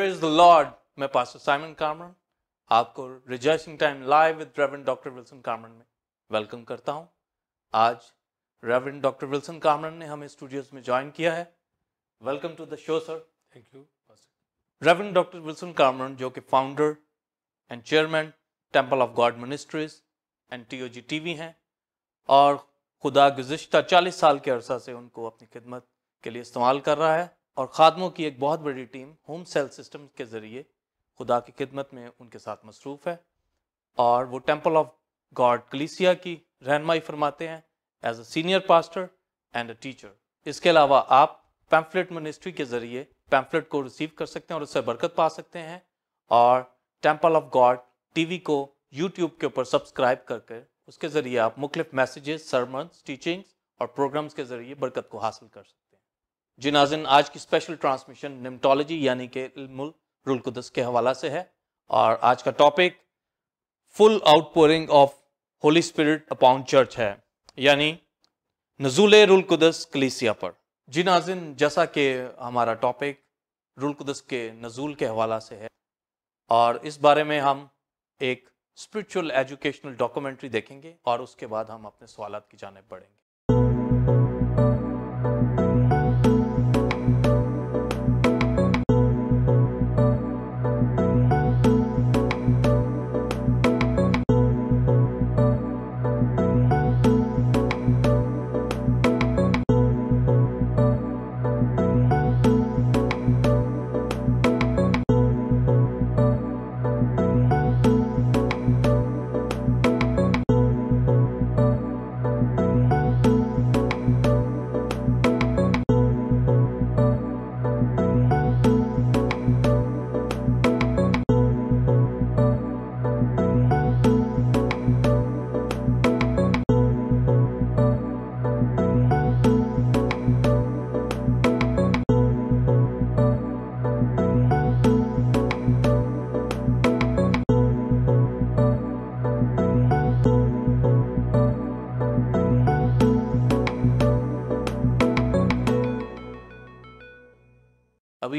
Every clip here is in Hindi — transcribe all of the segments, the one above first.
प्रेज द लॉर्ड मैं पास साइमन कामरन आपको रिजर्सिंग time live with reverend doctor Wilson Kamran में वेलकम करता हूं आज रेवरेंड डॉक्टर विल्सन कामरन ने हमें स्टूडियोज में ज्वाइन किया है welcome to the show sir thank you reverend doctor Wilson Kamran जो कि founder and chairman Temple of God Ministries and T O G T V हैं और खुदा गुजशत चालीस साल के अरसा से उनको अपनी खिदमत के लिए इस्तेमाल कर रहा है और खादमों की एक बहुत बड़ी टीम होम सेल सिस्टम के ज़रिए खुदा की खिदमत में उनके साथ मसरूफ़ है और वो टेम्पल ऑफ गॉड कलीसिया की रहनमाई फरमाते हैं as a senior pastor and a teacher इसके अलावा आप पैम्फलेट मिनिस्ट्री के ज़रिए पैम्फलेट को रिसीव कर सकते हैं और उससे बरकत पा सकते हैं और टेम्पल ऑफ गॉड टीवी को यूट्यूब के ऊपर सब्सक्राइब करके उसके ज़रिए आप मुख्तफ मैसेजेस सरमन्स टीचिंग्स और प्रोग्राम्स के ज़रिए बरकत को हासिल कर सकते हैं जी नाजिन आज की स्पेशल ट्रांसमिशन निमटोलॉजी यानी कि रुलकुदस के हवाला से है और आज का topic full outpouring of Holy Spirit upon church है यानी नजूल रुलकुदस कलीसिया पर जी नाजिन जैसा कि हमारा टॉपिक रुलकुदस के नजूल के हवाला से है और इस बारे में हम एक स्पिरिचुअल एजुकेशनल डॉक्यूमेंट्री देखेंगे और उसके बाद हम अपने सवाल की जानब बढ़ेंगे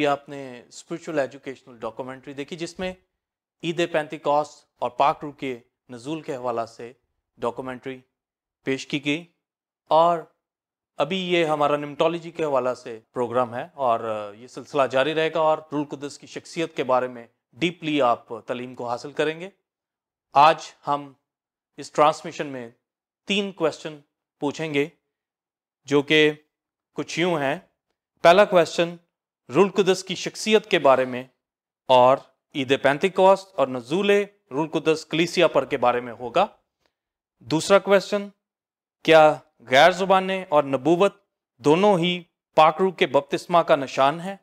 अभी आपने स्पिरिचुअल एजुकेशनल डॉक्यूमेंट्री देखी जिसमें ईद पैंतीकॉस और पाक रू के नजूल के हवाला से डॉक्यूमेंट्री पेश की गई और अभी ये हमारा निमटोलॉजी के हवाला से प्रोग्राम है और ये सिलसिला जारी रहेगा और रुल कुदस की शख्सियत के बारे में डीपली आप तलीम को हासिल करेंगे आज हम इस ट्रांसमिशन में तीन क्वेश्चन पूछेंगे जो कि कुछ यूँ हैं पहला क्वेश्चन रुलकुदस की शख्सियत के बारे में और ईद पैंतिकॉस्ट और नजूल रुलकदस कलीसिया पर के बारे में होगा दूसरा क्वेश्चन क्या गैर जुबान और नबूवत दोनों ही पाकरू के बपतिस्मा का निशान है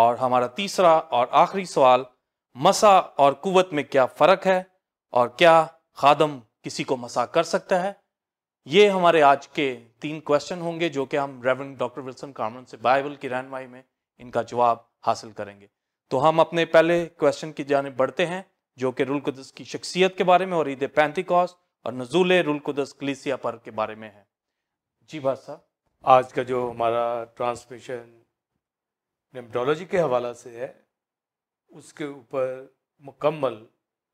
और हमारा तीसरा और आखिरी सवाल मसा और कुवत में क्या फ़र्क है और क्या खादम किसी को मसा कर सकता है ये हमारे आज के तीन क्वेश्चन होंगे जो कि हम रेवरेंड डॉक्टर विल्सन कामरन से बाइबल की रहनमाई में इनका जवाब हासिल करेंगे तो हम अपने पहले क्वेश्चन की जानब बढ़ते हैं जो कि रुलकुदस की शख्सियत के बारे में और ईद पैंतीकॉस और नजूल रुलकुदस कलीसिया पर के बारे में है जी बात साहब आज का जो हमारा ट्रांसमिशन नेमटोलॉजी के हवाला से है उसके ऊपर मुकम्मल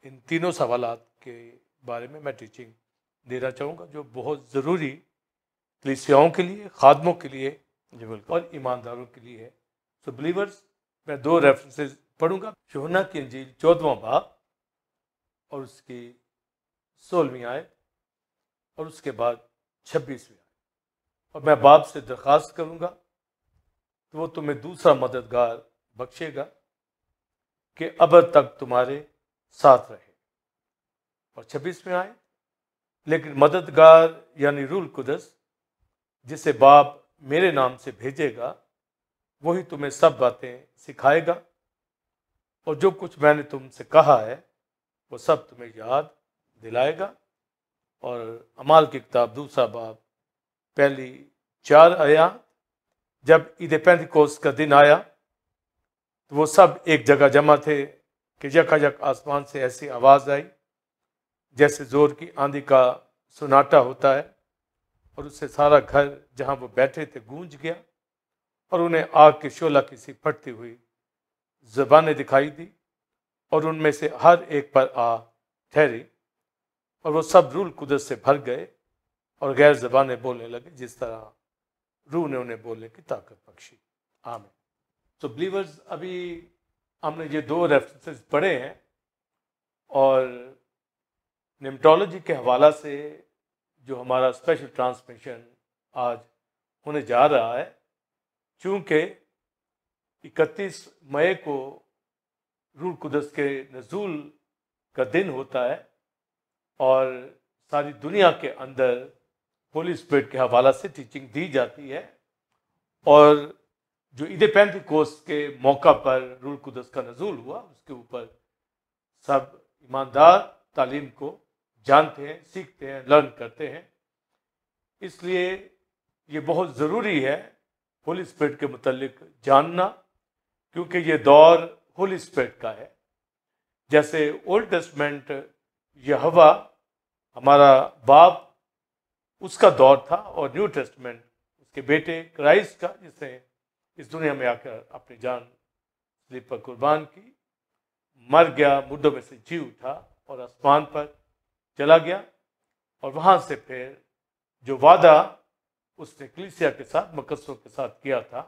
इन तीनों सवाल के बारे में मैं टीचिंग देना चाहूँगा जो बहुत ज़रूरी क्लिसियाओं के लिए खादमों के लिए और ईमानदारों के लिए है सो बिलीवर्स मैं दो रेफरेंसेस पढ़ूंगा शोहना की अंजील चौदवा बाप और उसकी सोलहवीं आए और उसके बाद छब्बीसवीं आए और मैं बाप से दरख्वास्त करूंगा तो वो तुम्हें दूसरा मददगार बख्शेगा कि अब तक तुम्हारे साथ रहे और छब्बीसवीं आए लेकिन मददगार यानी रूल कुदस जिसे बाप मेरे नाम से भेजेगा वही तुम्हें सब बातें सिखाएगा और जो कुछ मैंने तुमसे कहा है वो सब तुम्हें याद दिलाएगा और अमाल की किताब दूसरा बाब पहली चार आया जब ईद कोस का दिन आया तो वो सब एक जगह जमा थे कि जक आसमान से ऐसी आवाज़ आई जैसे ज़ोर की आंधी का सुनाटा होता है और उससे सारा घर जहाँ वो बैठे थे गूंज गया और उन्हें आग की शोला की सी फटती हुई जबानें दिखाई दी और उनमें से हर एक पर आ ठहरी और वो सब रूल कुदरत से भर गए और गैर जबानें बोलने लगे जिस तरह रूह ने उन्हें बोलने की ताकत बख्शी आम तो बिलीवर्स अभी हमने ये दो रेफरेंसेस पढ़े हैं और निमटोलॉजी के हवाला से जो हमारा स्पेशल ट्रांसमिशन आज होने जा रहा है चूँकि इकतीस मई को रूल कुदस के नजूल का दिन होता है और सारी दुनिया के अंदर होली स्पिरिट के हवाला से टीचिंग दी जाती है और जो ईद पैंती कोर्स के मौका पर रूल कुदस का नजूल हुआ उसके ऊपर सब ईमानदार तालीम को जानते हैं सीखते हैं लर्न करते हैं इसलिए ये बहुत ज़रूरी है होली स्पिरिट के मतलब जानना क्योंकि ये दौर होली स्पिरिट का है जैसे ओल्ड टेस्टमेंट हवा हमारा बाप उसका दौर था और न्यू टेस्टमेंट उसके बेटे क्राइस्ट का जिसने इस दुनिया में आकर अपनी जान स्लीप पर कुर्बान की मर गया मुद्दों में से जी उठा और आसमान पर चला गया और वहाँ से फिर जो वादा उसने क्लिसिया के साथ मकसों के साथ किया था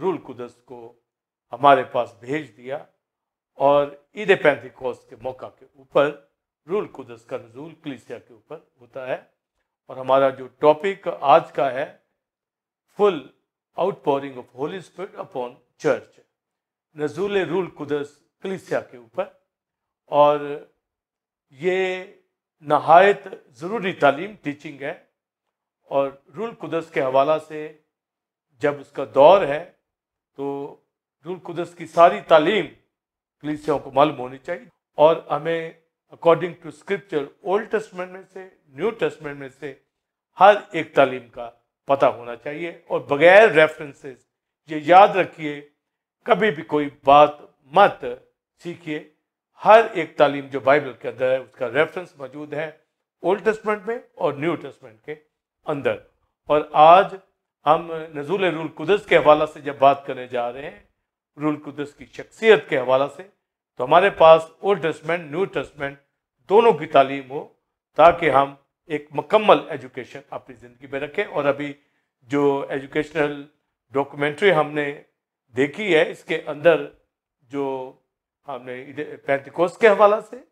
रूल कुदस को हमारे पास भेज दिया और ईद कोस के मौका के ऊपर रूल कुदस का नजूल क्लिसिया के ऊपर होता है और हमारा जो टॉपिक आज का है full outpouring of Holy Spirit upon church नजूल रूल कुदस कलिसिया के ऊपर और ये नहायत ज़रूरी तालीम टीचिंग है और रूल कुदस के हवाला से जब उसका दौर है तो रूल कुदस की सारी तालीम कलीसियाओं को मालूम होनी चाहिए और हमें according to scripture Old Testament में से न्यू टेस्टमेंट में से हर एक तालीम का पता होना चाहिए और बगैर रेफरेंसेस ये याद रखिए कभी भी कोई बात मत सीखिए हर एक तालीम जो बाइबल के अंदर है उसका रेफरेंस मौजूद है ओल्ड टेस्टमेंट में और न्यू टेस्टमेंट के अंदर और आज हम नजूल रूल कुदस के हवाला से जब बात करने जा रहे हैं रूल कुदस की शख्सियत के हवाला से तो हमारे पास ओल्ड टेस्टमेंट न्यू टेस्टमेंट दोनों की तालीम हो ताकि हम एक मकम्मल एजुकेशन अपनी ज़िंदगी में रखें और अभी जो एजुकेशनल डॉक्यूमेंट्री हमने देखी है इसके अंदर जो हमने पैंतिकोस के हवाला से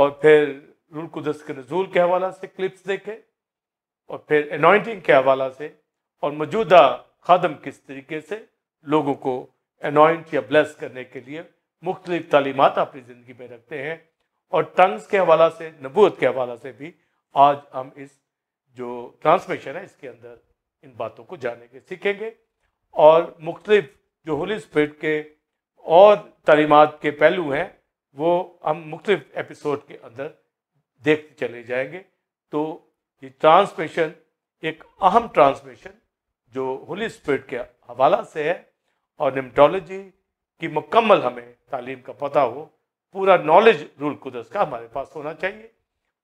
और फिर रूल कुदस के नजूल के हवाला से क्लिप्स देखे और फिर अनॉइंटिंग के हवाला से और मौजूदा ख़दम किस तरीके से लोगों को अनॉइंट या ब्लेस करने के लिए मुख्तलिफ तालीमत अपनी ज़िंदगी में रखते हैं और टंग्स के हवाला से नबूत के हवाला से भी आज हम इस जो ट्रांसमिशन है इसके अंदर इन बातों को जाने के सीखेंगे और मुख्तलिफ जो होली स्पिरिट के और तालीमत के पहलू हैं वो हम मुख्तलिफ एपिसोड के अंदर देखते चले जाएंगे तो ये ट्रांसमिशन एक अहम ट्रांसमिशन जो होली स्पिरिट के हवाला से है और निमटोलॉजी की मुकम्मल हमें तालीम का पता हो पूरा नॉलेज रूल कुदस का हमारे पास होना चाहिए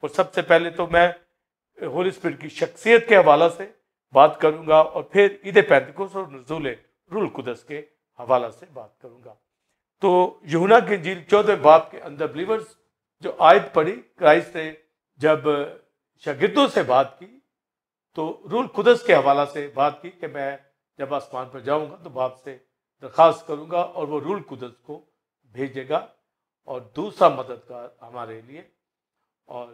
और सबसे पहले तो मैं होली स्पिरिट की शख्सियत के हवाला से बात करूंगा और फिर ईद पैंतिकोस और नजूल रूल कुदस के हवाला से बात करूंगा तो यहुना के झील चौदह बाप के अंदर बिलीवर्स जो आयत पढ़ी क्राइस्ट ने जब शागिदों से बात की तो रूल खुदस के हवाला से बात की कि मैं जब आसमान पर जाऊंगा तो बाप से दरख्वास्त करूंगा और वो रूल कुदस को भेजेगा और दूसरा मददगार हमारे लिए और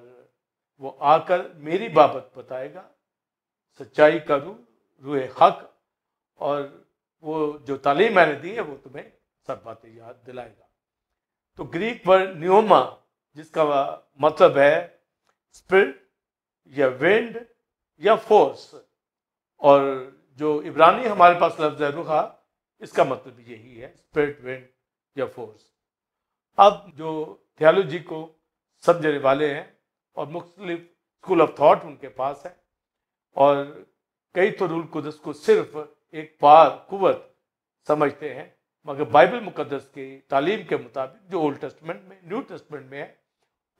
वो आकर मेरी बाबत बताएगा सच्चाई का रूह हक और वो जो तालीम मैंने दी है वो तुम्हें सब बातें याद दिलाएगा तो ग्रीक पर न्योमा जिसका मतलब है स्पिरिट या विंड या फोर्स और जो इब्रानी हमारे पास लफ्ज़ है रुखा इसका मतलब यही है स्पिरिट विंड या फोर्स अब जो थियोलॉजी को समझने वाले हैं और मुख्तलिफ स्कूल ऑफ थॉट उनके पास है और कई तो रूल कुदस को सिर्फ एक पार कुत समझते हैं मगर बाइबल मुकदस की तालीम के मुताबिक जो ओल्ड टेस्टमेंट में न्यू टेस्टमेंट में है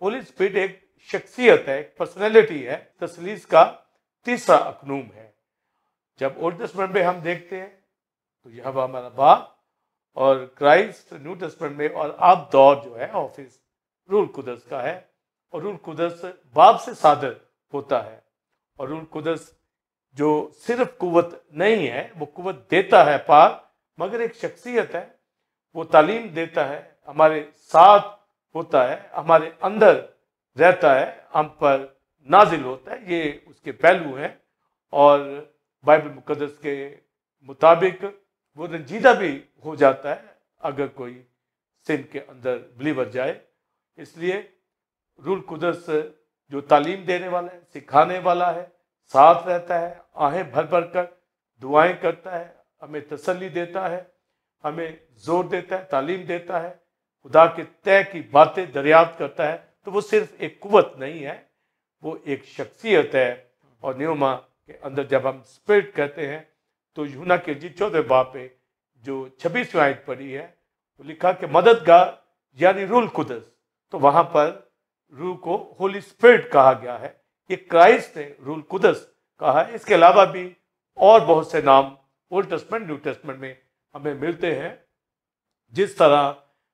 पोलिस पिट एक शख्सियत है पर्सनैलिटी है तसलीस का तीसरा अखनूम है जब ओल्ड टेस्टमेंट में हम देखते हैं तो यह हमारा बा और क्राइस्ट न्यू टेस्टमेंट में और आप दौर जो है ऑफिस रूल कुदस का है और रूल कुदस बाप से सादर होता है और रूल कुदस जो सिर्फ कुवत नहीं है वो कुवत देता है पार मगर एक शख्सियत है वो तालीम देता है हमारे साथ होता है हमारे अंदर रहता है हम पर नाजिल होता है ये उसके पहलू हैं और बाइबल मुकदस के मुताबिक वो रंजीदा भी हो जाता है अगर कोई सिंध के अंदर बिलीवर जाए इसलिए रूल कुदस जो तालीम देने वाला है सिखाने वाला है साथ रहता है आहें भर भर कर दुआएं करता है हमें तसल्ली देता है हमें जोर देता है तालीम देता है खुदा के तय की बातें दरियाफ्त करता है तो वो सिर्फ एक कुवत नहीं है वो एक शख्सियत है और न्योमा के अंदर जब हम स्पिरिट कहते हैं तो यूना के जी चौदह बापे जो छब्बीसवीं आयत पड़ी है तो लिखा कि मददगार यानी रूल कुदस तो वहाँ पर रू को होली स्पिरिट कहा गया है ये क्राइस्ट ने रूल कुदस कहा है इसके अलावा भी और बहुत से नाम ओल्ड टेस्टमेंट न्यू टेस्टमेंट में हमें मिलते हैं जिस तरह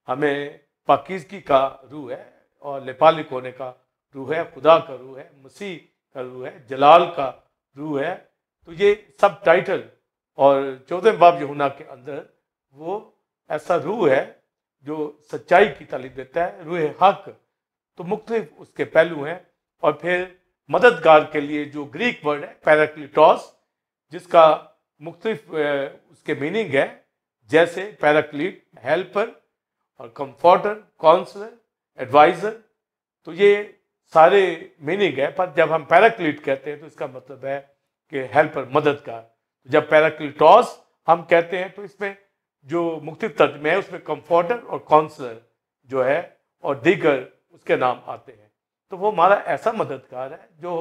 हमें पाकिजगी का रूह है और लेपालिक होने का रूह है खुदा का रूह है मसीह का रूह है जलाल का रूह है तो ये सब टाइटल और चौदह बाब यमुना के अंदर वो ऐसा रूह है जो सच्चाई की तालीम देता है रूह हक तो मुख्तलिफ उसके पहलू हैं और फिर मददगार के लिए जो ग्रीक वर्ड है पैराक्लिटॉस जिसका मुख्तलिफ उसके मीनिंग है जैसे पैराक्लीट हेल्पर और कंफर्टर काउंसलर एडवाइजर तो ये सारे मीनिंग है पर जब हम पैराक्लीट कहते हैं तो इसका मतलब है कि हेल्पर मददगार तो जब पैराक्लीटॉस हम कहते हैं तो इसमें जो मुक्ति तत्व है उसमें कंफर्टर और काउंसलर जो है और दीगर उसके नाम आते हैं तो वो हमारा ऐसा मददगार है जो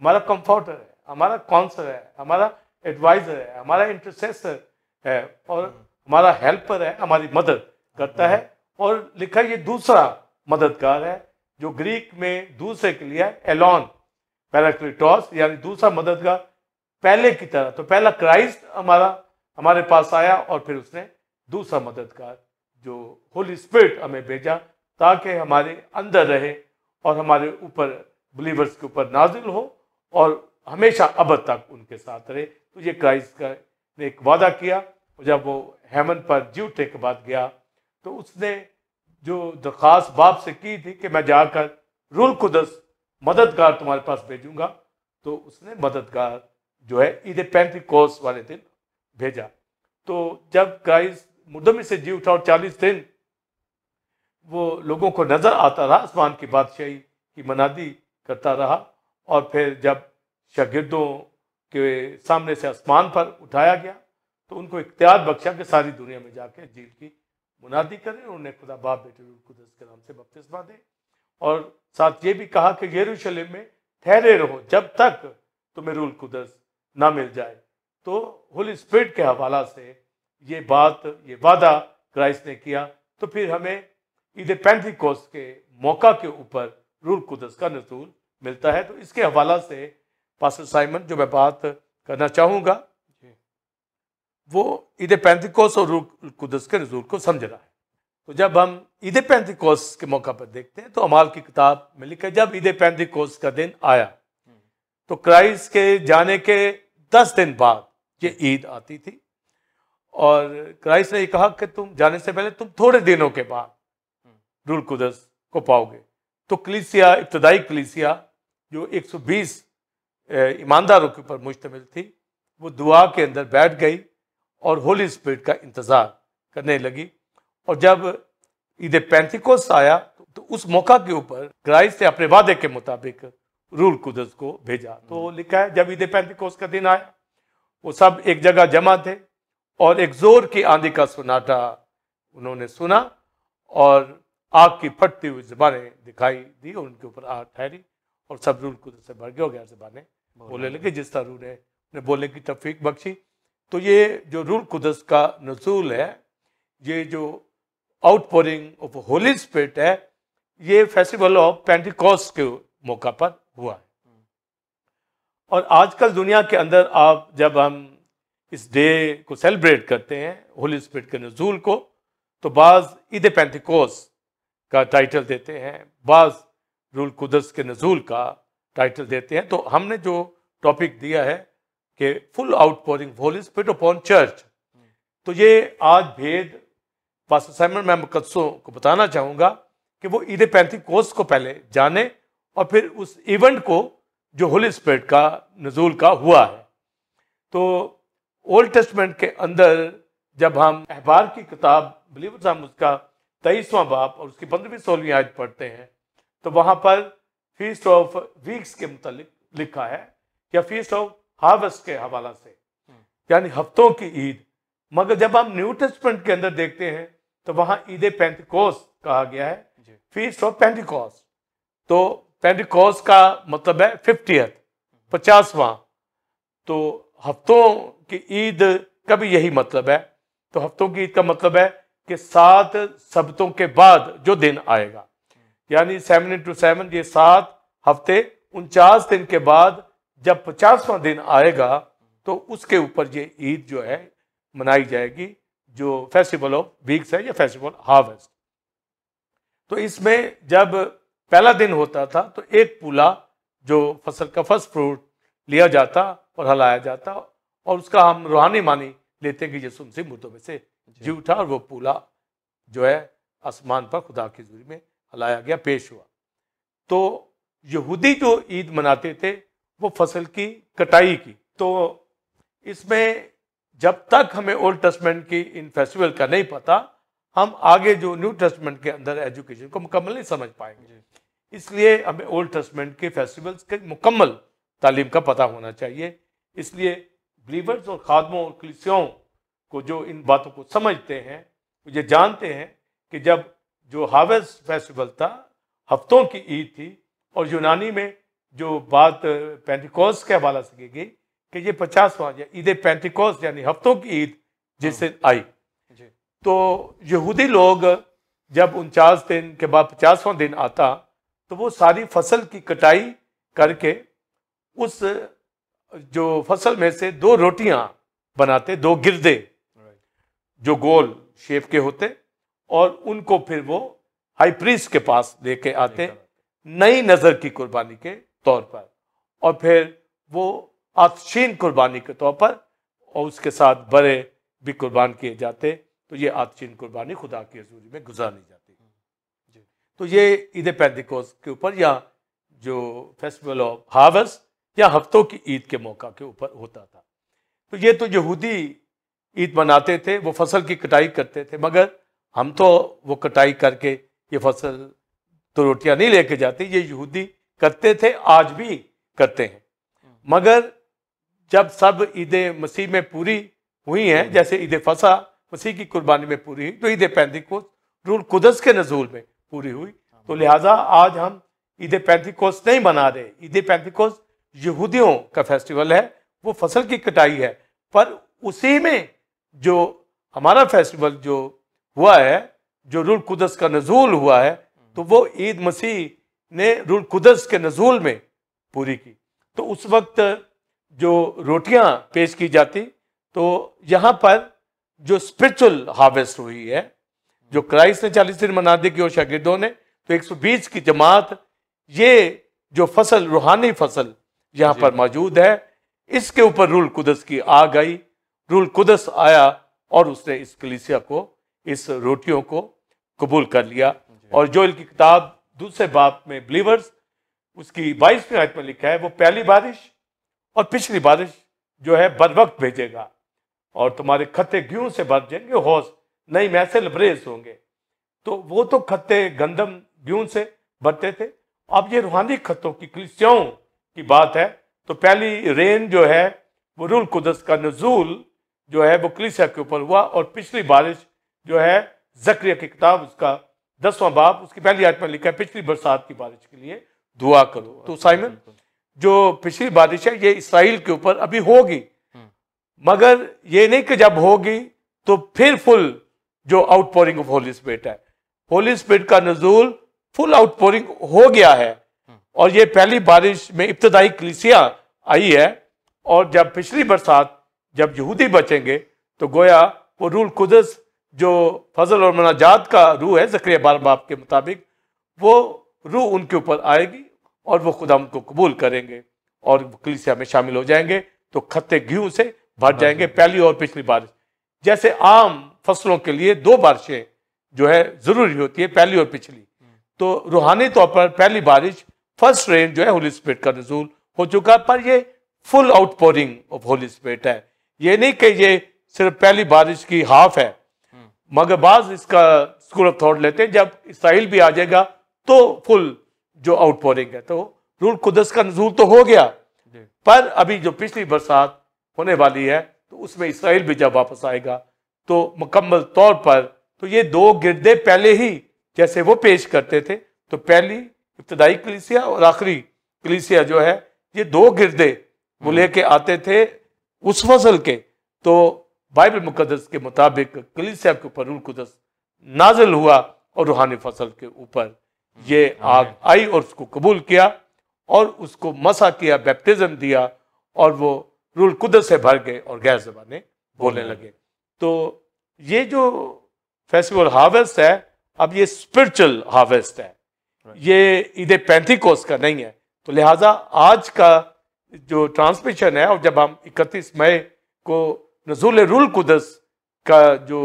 हमारा कंफर्टर है हमारा काउंसलर है हमारा एडवाइज़र है हमारा इंटरसेसर है और हम्म। हमारा हेल्पर है हमारी मदद करता हम्म। है और लिखा ये दूसरा मददगार है जो ग्रीक में दूसरे के लिए एलॉन पैराक्लिटॉस यानी दूसरा मददगार पहले की तरह तो पहला क्राइस्ट हमारा हमारे पास आया और फिर उसने दूसरा मददगार जो होली स्पिरिट हमें भेजा ताकि हमारे अंदर रहे और हमारे ऊपर बिलीवर्स के ऊपर नाजिल हो और हमेशा अब तक उनके साथ रहे तो ये क्राइस्ट का ने एक वादा किया जब वो हेमन पर जीव उठने के बाद गया तो उसने जो दरख्वास्त बाप से की थी कि मैं जाकर रुल कुदस मददगार तुम्हारे पास भेजूंगा तो उसने मददगार जो है ईद पैंती कोस वाले दिन भेजा तो जब गाइस मुदमी से जी उठा और चालीस दिन वो लोगों को नज़र आता रहा आसमान की बादशाही की मनादी करता रहा और फिर जब शागिदों के सामने से आसमान पर उठाया गया तो उनको इख्तियार बख्शा कि सारी दुनिया में जाके झील की मुनादी करें उन्हें खुदा बाप बेटे कुदस के नाम से बपतिस्मा दें और साथ ये भी कहा कि यरूशलेम में ठहरे रहो जब तक तुम्हें रूल कुदस ना मिल जाए तो होली स्पिरिट के हवाला से ये बात ये वादा क्राइस्ट ने किया तो फिर हमें ईद कोस के मौका के ऊपर रूल कुदस का नजूल मिलता है तो इसके हवाला से पास साइमन जो मैं बात करना चाहूँगा वो ईद पैंतिकोस और रूह कुदस के नजूर को समझ रहा है तो जब हम ईद पैंतिकोस के मौका पर देखते हैं तो अमाल की किताब में लिखा है जब ईद पैंतिकोस का दिन आया तो क्राइस्ट के जाने के दस दिन बाद ये ईद आती थी और क्राइस्ट ने यह कहा कि तुम जाने से पहले तुम थोड़े दिनों के बाद रूल कुदस को पाओगे तो कलीसिया इब्तदाई कलीसिया जो 120 ईमानदारों के ऊपर मुश्तमिल थी वो दुआ के अंदर बैठ गई और होली स्पिरिट का इंतज़ार करने लगी और जब ईद पैंथिकोस आया तो उस मौका के ऊपर क्राइस्ट ने अपने वादे के मुताबिक रूल कुदस को भेजा तो लिखा है जब ईद पैंथिकोस का दिन आया वो सब एक जगह जमा थे और एक जोर की आंधी का सुनाटा उन्होंने सुना और आग की फटती हुई जबानें दिखाई दी और उनके ऊपर आग ठहरी और सब रूल कुदस से भर गया और गैर बोलने लगे जिस तरह रूह ने बोलने की तफीक बख्शी तो ये जो रूल कुदस का नसूल है ये जो आउटपोरिंग ऑफ होली स्पिरिट है ये फेस्टिवल ऑफ पेंटिकॉस के मौका पर हुआ है और आजकल दुनिया के अंदर आप जब हम इस डे को सेलिब्रेट करते हैं होली स्पिरिट के नजूल को तो बाज़ ईद पेंथिकोस का टाइटल देते हैं बाज़ रूल कुदस के नजूल का टाइटल देते हैं तो हमने जो टॉपिक दिया है के full outpouring Holy Spirit upon church तो ये आज भेद साइमन मैं मुकदसों को बताना चाहूँगा कि वो ईद पैंतीकोस को पहले जाने और फिर उस इवेंट को जो होली स्पिरिट का नजूल का हुआ है तो ओल्ड टेस्टमेंट के अंदर जब हम अहबार की किताब बिलीवर्स हम उसका तेईसवां बाप और उसकी पंद्रहवीं सोलहवीं आज पढ़ते हैं तो वहाँ पर फीस ऑफ वीक्स के मुतालिक लिखा है या फीस ऑफ हार्वेस्ट के हवाला से यानी हफ्तों की ईद मगर जब हम न्यू टेस्टमेंट के अंदर देखते हैं तो वहां ईद पेंटिकोस कहा गया है फीस ऑफ पेंटिकोस तो पेंटिकोस का मतलब है फिफ्टियथ पचासवा तो हफ्तों की ईद का भी यही मतलब है तो हफ्तों की ईद का मतलब है कि सात सबतों के बाद जो दिन आएगा यानी सेवन इंटू सेवन ये सात हफ्ते उनचास दिन के बाद जब पचासवा दिन आएगा तो उसके ऊपर ये ईद जो है मनाई जाएगी जो फेस्टिवल ऑफ वीक्स है या फेस्टिवल हार्वेस्ट तो इसमें जब पहला दिन होता था तो एक पुला जो फसल का फर्स्ट फ्रूट लिया जाता और हलाया जाता और उसका हम रूहानी मानी लेते हैं कि यसु मसीह मुर्दों में से जी उठा और वो पुला जो है आसमान पर खुदा की जूरी में हलाया गया पेश हुआ तो यहूदी जो ईद मनाते थे वो फसल की कटाई की तो इसमें जब तक हमें ओल्ड टेस्टमेंट की इन फेस्टिवल का नहीं पता हम आगे जो न्यू टेस्टमेंट के अंदर एजुकेशन को मुकम्मल नहीं समझ पाएंगे इसलिए हमें ओल्ड टेस्टमेंट के फेस्टिवल्स के मुकम्मल तालीम का पता होना चाहिए इसलिए बिलीवर्स और खादमों और कलिसियों को जो इन बातों को समझते हैं ये जानते हैं कि जब जो हार्वेस्ट फेस्टिवल था हफ्तों की ईद थी और यूनानी में जो बात पेंटिकॉस के हवाला से की गई कि ये पचासवा ईद पेंटिकॉस यानी हफ्तों की ईद जिससे हाँ। आई तो यहूदी लोग जब उनचास दिन के बाद पचासवां दिन आता तो वो सारी फसल की कटाई करके उस जो फसल में से दो रोटियां बनाते दो गिरदे जो गोल शेप के होते और उनको फिर वो हाई प्रीस के पास लेके आते नई नज़र की कुर्बानी के तौर पर और फिर वो आतशीन कुर्बानी के तौर पर और उसके साथ बड़े भी कुर्बान किए जाते तो ये आतशीन कुर्बानी खुदा की हजूरी में गुजारनी जाती जी तो ये ईद पैदिकोस के ऊपर या जो फेस्टिवल ऑफ हार्वेस्ट या हफ्तों की ईद के मौका के ऊपर होता था तो ये तो यहूदी ईद मनाते थे वो फसल की कटाई करते थे मगर हम तो वो कटाई करके ये फसल तो रोटियां नहीं लेके जाते ये यहूदी करते थे आज भी करते हैं मगर जब सब ईद मसीह में पूरी हुई हैं जैसे ईद फसा मसीह की कुर्बानी में पूरी हुई तो ईद पैंतीकोस रूल कुदस के नजूल में पूरी हुई तो लिहाजा आज हम ईद कोस नहीं मना रहे ईद कोस यहूदियों का फेस्टिवल है वो फसल की कटाई है पर उसी में जो हमारा फेस्टिवल जो हुआ है जो रूल कुदस का नजूल हुआ है तो वो ईद मसीह ने रूल कुदस के नजूल में पूरी की तो उस वक्त जो रोटियां पेश की जाती तो यहाँ पर जो स्पिरिचुअल हार्वेस्ट हुई है जो क्राइस्ट ने चालीस दिन मनादे की और शागिदों ने तो 120 की जमात ये जो फसल रूहानी फसल यहाँ पर मौजूद है इसके ऊपर रूल कुदस की आ गई रूल कुदस आया और उसने इस कलिसिया को इस रोटियों को कबूल कर लिया और जो इनकी किताब दूसरे बाप में बिलीवर्स उसकी बाईसवीं आयत में लिखा है वो पहली बारिश और पिछली बारिश जो है वक्त भेजेगा और तुम्हारे खत्ते गेहूं से भर जाएंगे हौस नहीं मैसे लबरेज होंगे तो वो तो खत्ते गंदम गेहूं से भरते थे अब ये रूहानी खतों की कलिसियाओं की बात है तो पहली रेन जो है वो रूल कुदस का नजूल जो है वो क्लिसिया के ऊपर हुआ और पिछली बारिश जो है जक्रिया की किताब उसका दसवां बाप उसकी पहली आयत में लिखा है पिछली बरसात की बारिश के लिए दुआ करो तो साइमन जो पिछली बारिश है ये इसराइल के ऊपर अभी होगी हम्म। मगर ये नहीं कि जब होगी तो फिर फुल जो आउटपोरिंग ऑफ होली स्पिरिट है होली स्पिरिट का नजूल फुल आउटपोरिंग हो गया है हम्म। और ये पहली बारिश में इब्तदाई कलिसिया आई है और जब पिछली बरसात जब यहूदी बचेंगे तो गोया वो रूल कुदस जो फजल और मनाजात का रूह है जक्रिय बार बाप के मुताबिक वो रूह उनके ऊपर आएगी और वो खुदा उनको कबूल करेंगे और कलिसिया में शामिल हो जाएंगे तो खत्ते घ्यू से भर अच्छा। जाएंगे पहली और पिछली बारिश जैसे आम फसलों के लिए दो बारिशें जो है ज़रूरी होती है पहली और पिछली तो रूहानी तौर पर पहली बारिश फर्स्ट रेन जो है होली स्पिरिट का नजूल हो चुका पर ये full outpouring of Holy Spirit है ये नहीं कि ये सिर्फ पहली बारिश की हाफ है मगर बाज इसका स्कूल ऑफ थॉट लेते हैं जब इसराइल भी आ जाएगा तो फुल जो आउटपोरिंग है तो रूल कुदस का नजूल तो हो गया पर अभी जो पिछली बरसात होने वाली है तो उसमें इसराइल भी जब वापस आएगा तो मुकम्मल तौर पर तो ये दो गिरदे पहले ही जैसे वो पेश करते थे तो पहली इब्तदाई कलिसिया और आखिरी कलिसिया जो है ये दो गिरदे वो हम्म। लेके आते थे उस फसल के तो बाइबल मुकदस के मुताबिक कलीसिया के ऊपर रूल नाजिल हुआ और रूहानी फसल के ऊपर ये आग आई और उसको कबूल किया और उसको मसा किया बैप्टिज्म दिया और वो रूल कुदस से भर गए और गैर जबाने बोलने लगे तो ये जो फेस्टिवल हार्वेस्ट है अब ये स्पिरिचुअल हार्वेस्ट है ये ईद पैंथिकोस का नहीं है तो लिहाजा आज का जो ट्रांसमिशन है और जब हम 31 मई को रसूल रुल कुदस का जो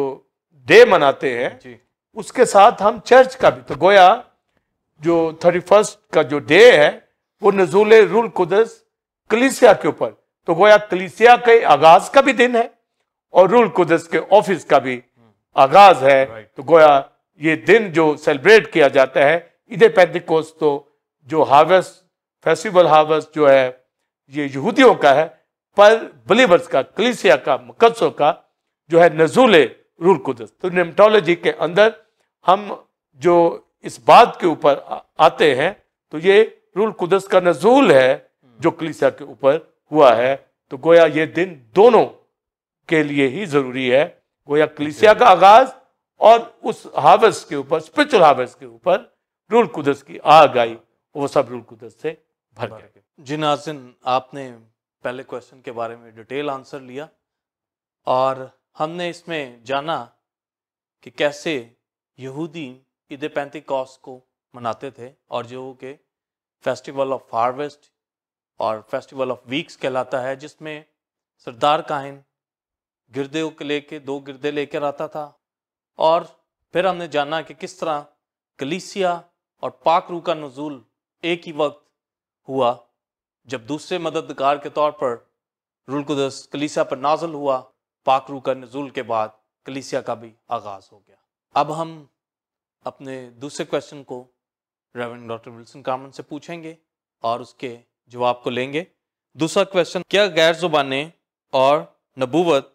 डे मनाते हैं उसके साथ हम चर्च का भी तो गोया जो थर्टी फर्स्ट का जो डे है वो नजूल रुल कुदस कलिसिया के ऊपर तो गोया कलिसिया के आगाज का भी दिन है और रुल कुदस के ऑफिस का भी आगाज है तो गोया ये दिन जो सेलिब्रेट किया जाता है ईद पैंतिकोस तो जो हार्वेस्ट फेस्टिवल हार्वेस्ट जो है ये यहूदियों का है पर बिलीवर्स का कलिसिया का मुकदसों का जो है नजूल रूल कुदस तो नेमटोलॉजी के अंदर हम जो इस बात के ऊपर आते हैं तो ये रूल कुदस का नजूल है जो कलिसिया के ऊपर हुआ है तो गोया ये दिन दोनों के लिए ही जरूरी है गोया कलिसिया का आगाज और उस हावस के ऊपर स्पिरिचुअल हावस के ऊपर रूल कुदस की आग आई वो सब रूल कुदस से भर गया जी नाजिन आपने पहले क्वेश्चन के बारे में डिटेल आंसर लिया और हमने इसमें जाना कि कैसे यहूदी ईद पैंतीकॉस को मनाते थे और जो के फेस्टिवल ऑफ हार्वेस्ट और फेस्टिवल ऑफ वीक्स कहलाता है जिसमें सरदार काहिन गिरदे ले लेके दो गिरदे लेकर आता था और फिर हमने जाना कि किस तरह कलीसिया और पाकरू का नजूल एक ही वक्त हुआ जब दूसरे मददगार के तौर पर रुलकुदस कलीसिया पर नाजल हुआ पाखरू का नजूल के बाद कलीसिया का भी आगाज़ हो गया अब हम अपने दूसरे क्वेश्चन को रेवन डॉक्टर विल्सन कामन से पूछेंगे और उसके जवाब को लेंगे दूसरा क्वेश्चन क्या गैर जुबाने और नबूवत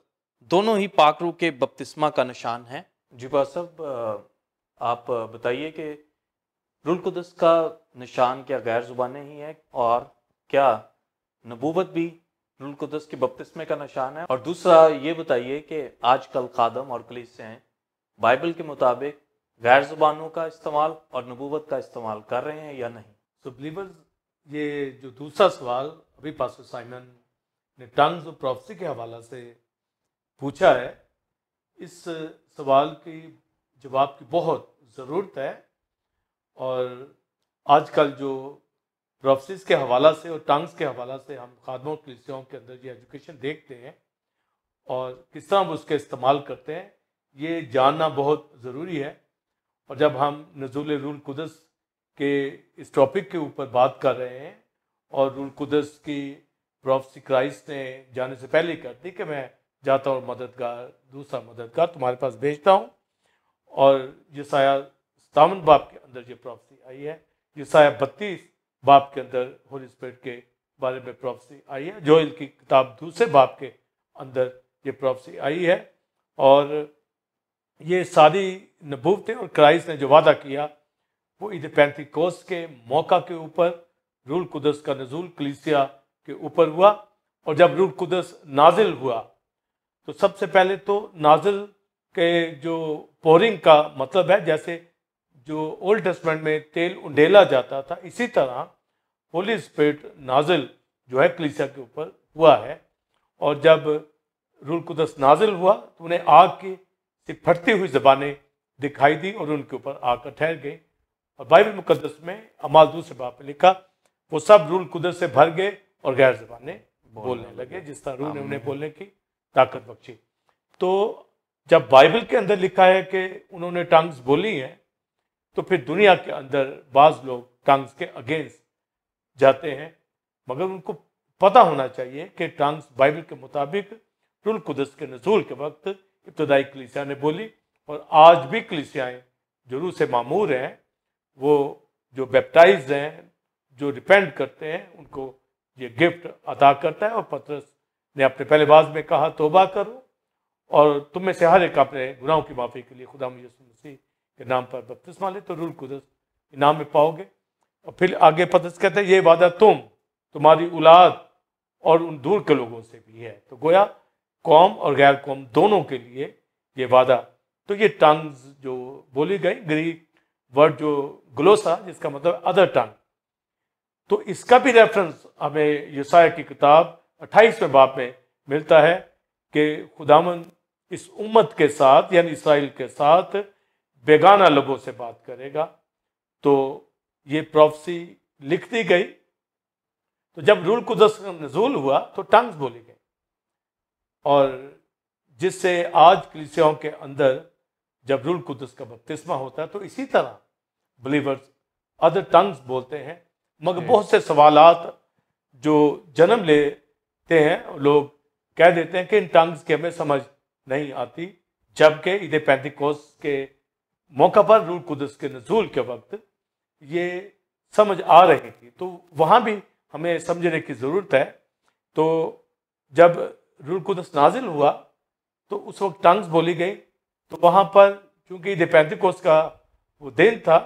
दोनों ही पाखरू के बपतिस्मा का निशान है जी साहब आप बताइए कि रुल का निशान क्या गैर जुबाने ही है और क्या नबूवत भी रुलकुदस के बपतिस्मे का निशान है और दूसरा ये बताइए कि आज कल कादम और कलीस हैं बाइबल के मुताबिक गैर जुबानों का इस्तेमाल और नबूवत का इस्तेमाल कर रहे हैं या नहीं सो so, बिलीवर्स ये जो दूसरा सवाल अभी पास साइमन ने टंग्स और प्रॉफसी के हवाला से पूछा है इस सवाल की जवाब की बहुत ज़रूरत है और आजकल जो ड्रॉपसिस के हवाला से और टंग्स के हवाला से हम खादमों कलिसियों के अंदर ये एजुकेशन देखते हैं और किस तरह हम उसके इस्तेमाल करते हैं ये जानना बहुत ज़रूरी है और जब हम नजूल रूल कुदस के इस टॉपिक के ऊपर बात कर रहे हैं और रूल कुदस की प्रॉफसी क्राइस्ट ने जाने से पहले कर दी कि मैं जाता हूँ मददगार दूसरा मददगार तुम्हारे पास भेजता हूँ और यसाया सतावन बाप के अंदर ये प्रॉफसी आई है यसाया बत्तीस बाप के अंदर होली स्पिरिट के बारे में प्रॉफसी आई है जो की किताब दूसरे बाप के अंदर ये प्रॉफसी आई है और ये सारी नबूवतें और क्राइस्ट ने जो वादा किया वो ईद कोस के मौका के ऊपर रूल कुदस का नजूल कलीसिया के ऊपर हुआ और जब रूल कुदस नाजिल हुआ तो सबसे पहले तो नाजिल के जो पोरिंग का मतलब है जैसे जो ओल्ड टेस्टमेंट में तेल उंडेला जाता था इसी तरह होली स्पिरिट नाजिल जो है कलीसिया के ऊपर हुआ है और जब रूल कुदस नाजिल हुआ तो उन्हें आग की से फटती हुई जबानें दिखाई दी और उनके ऊपर आकर ठहर गई और बाइबल मुकदस में अमाल दूसरे बाप ने लिखा वो सब रूल कुदस से भर गए और गैर जबाने बोलने लगे जिस तरह रूल ने उन्हें बोलने की ताकत बख्शी तो जब बाइबल के अंदर लिखा है कि उन्होंने टंग्स बोली हैं तो फिर दुनिया के अंदर बाज लोग टांग्स के अगेंस्ट जाते हैं मगर उनको पता होना चाहिए कि टांग्स बाइबल के मुताबिक रुल कुदस के नजूल के वक्त इब्तदाई कलिसिया ने बोली और आज भी कलिसियाएँ जो रूह से मामूर हैं वो जो बैप्टाइज हैं जो डिपेंड करते हैं उनको ये गिफ्ट अदा करता है और पत्रस ने अपने पहले बाज में कहा तोबा करो और तुम में से हर एक अपने गुनाहों की माफ़ी के लिए खुदा मुयसु मसीह के नाम पर बपतिस्मा ले तो रूल कुदस इनाम में पाओगे और फिर आगे पदस कहते हैं ये वादा तुम तुम्हारी औलाद और उन दूर के लोगों से भी है तो गोया कौम और गैर कौम दोनों के लिए ये वादा तो ये टंग जो बोली गई ग्रीक वर्ड जो ग्लोसा जिसका मतलब अदर टंग तो इसका भी रेफरेंस हमें यसाया की किताब अट्ठाईसवें बाप में मिलता है कि खुदामन इस उम्मत के साथ यानी इसराइल के साथ बेगाना लोगों से बात करेगा तो ये प्रॉफसी लिख दी गई तो जब रूल कुदस नजूल हुआ तो टंग्स बोली गई और जिससे आज कलिसियाओं के अंदर जब रूल कुदस का बपतिस्मा होता है तो इसी तरह बिलीवर्स अदर टंग्स बोलते हैं मगर बहुत से सवालात जो जन्म लेते हैं लोग कह देते हैं कि इन टंग्स की हमें समझ नहीं आती जबकि ईद पैंतीकोस के मौका पर रूल कुदस के नजूल के वक्त ये समझ आ रही थी तो वहाँ भी हमें समझने की ज़रूरत है तो जब रूल कुदस नाजिल हुआ तो उस वक्त टंग्स बोली गई तो वहाँ पर चूँकि ईद कोस का वो दिन था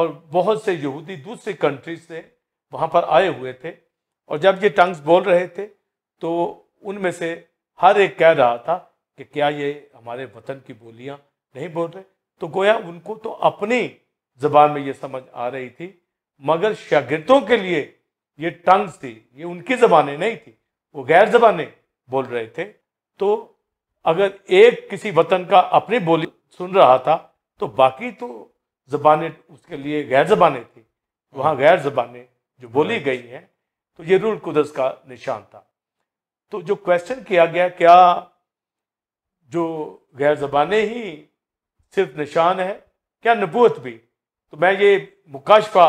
और बहुत से यहूदी दूसरी कंट्रीज से वहाँ पर आए हुए थे और जब ये टंग्स बोल रहे थे तो उनमें से हर एक कह रहा था कि क्या ये हमारे वतन की बोलियाँ नहीं बोल रहे तो गोया उनको तो अपनी जबान में ये समझ आ रही थी मगर शागिर्दों के लिए ये टंग्स थी ये उनकी जबानें नहीं थी वो गैर जबानें बोल रहे थे तो अगर एक किसी वतन का अपनी बोली सुन रहा था तो बाकी तो जबानें उसके लिए गैर जबानें थी वहाँ गैर जबानें जो बोली गई हैं तो ये रूल कुदस का निशान था तो जो क्वेश्चन किया गया क्या जो गैर जबानें ही सिर्फ निशान है क्या नबूत भी तो मैं ये मुकाशफा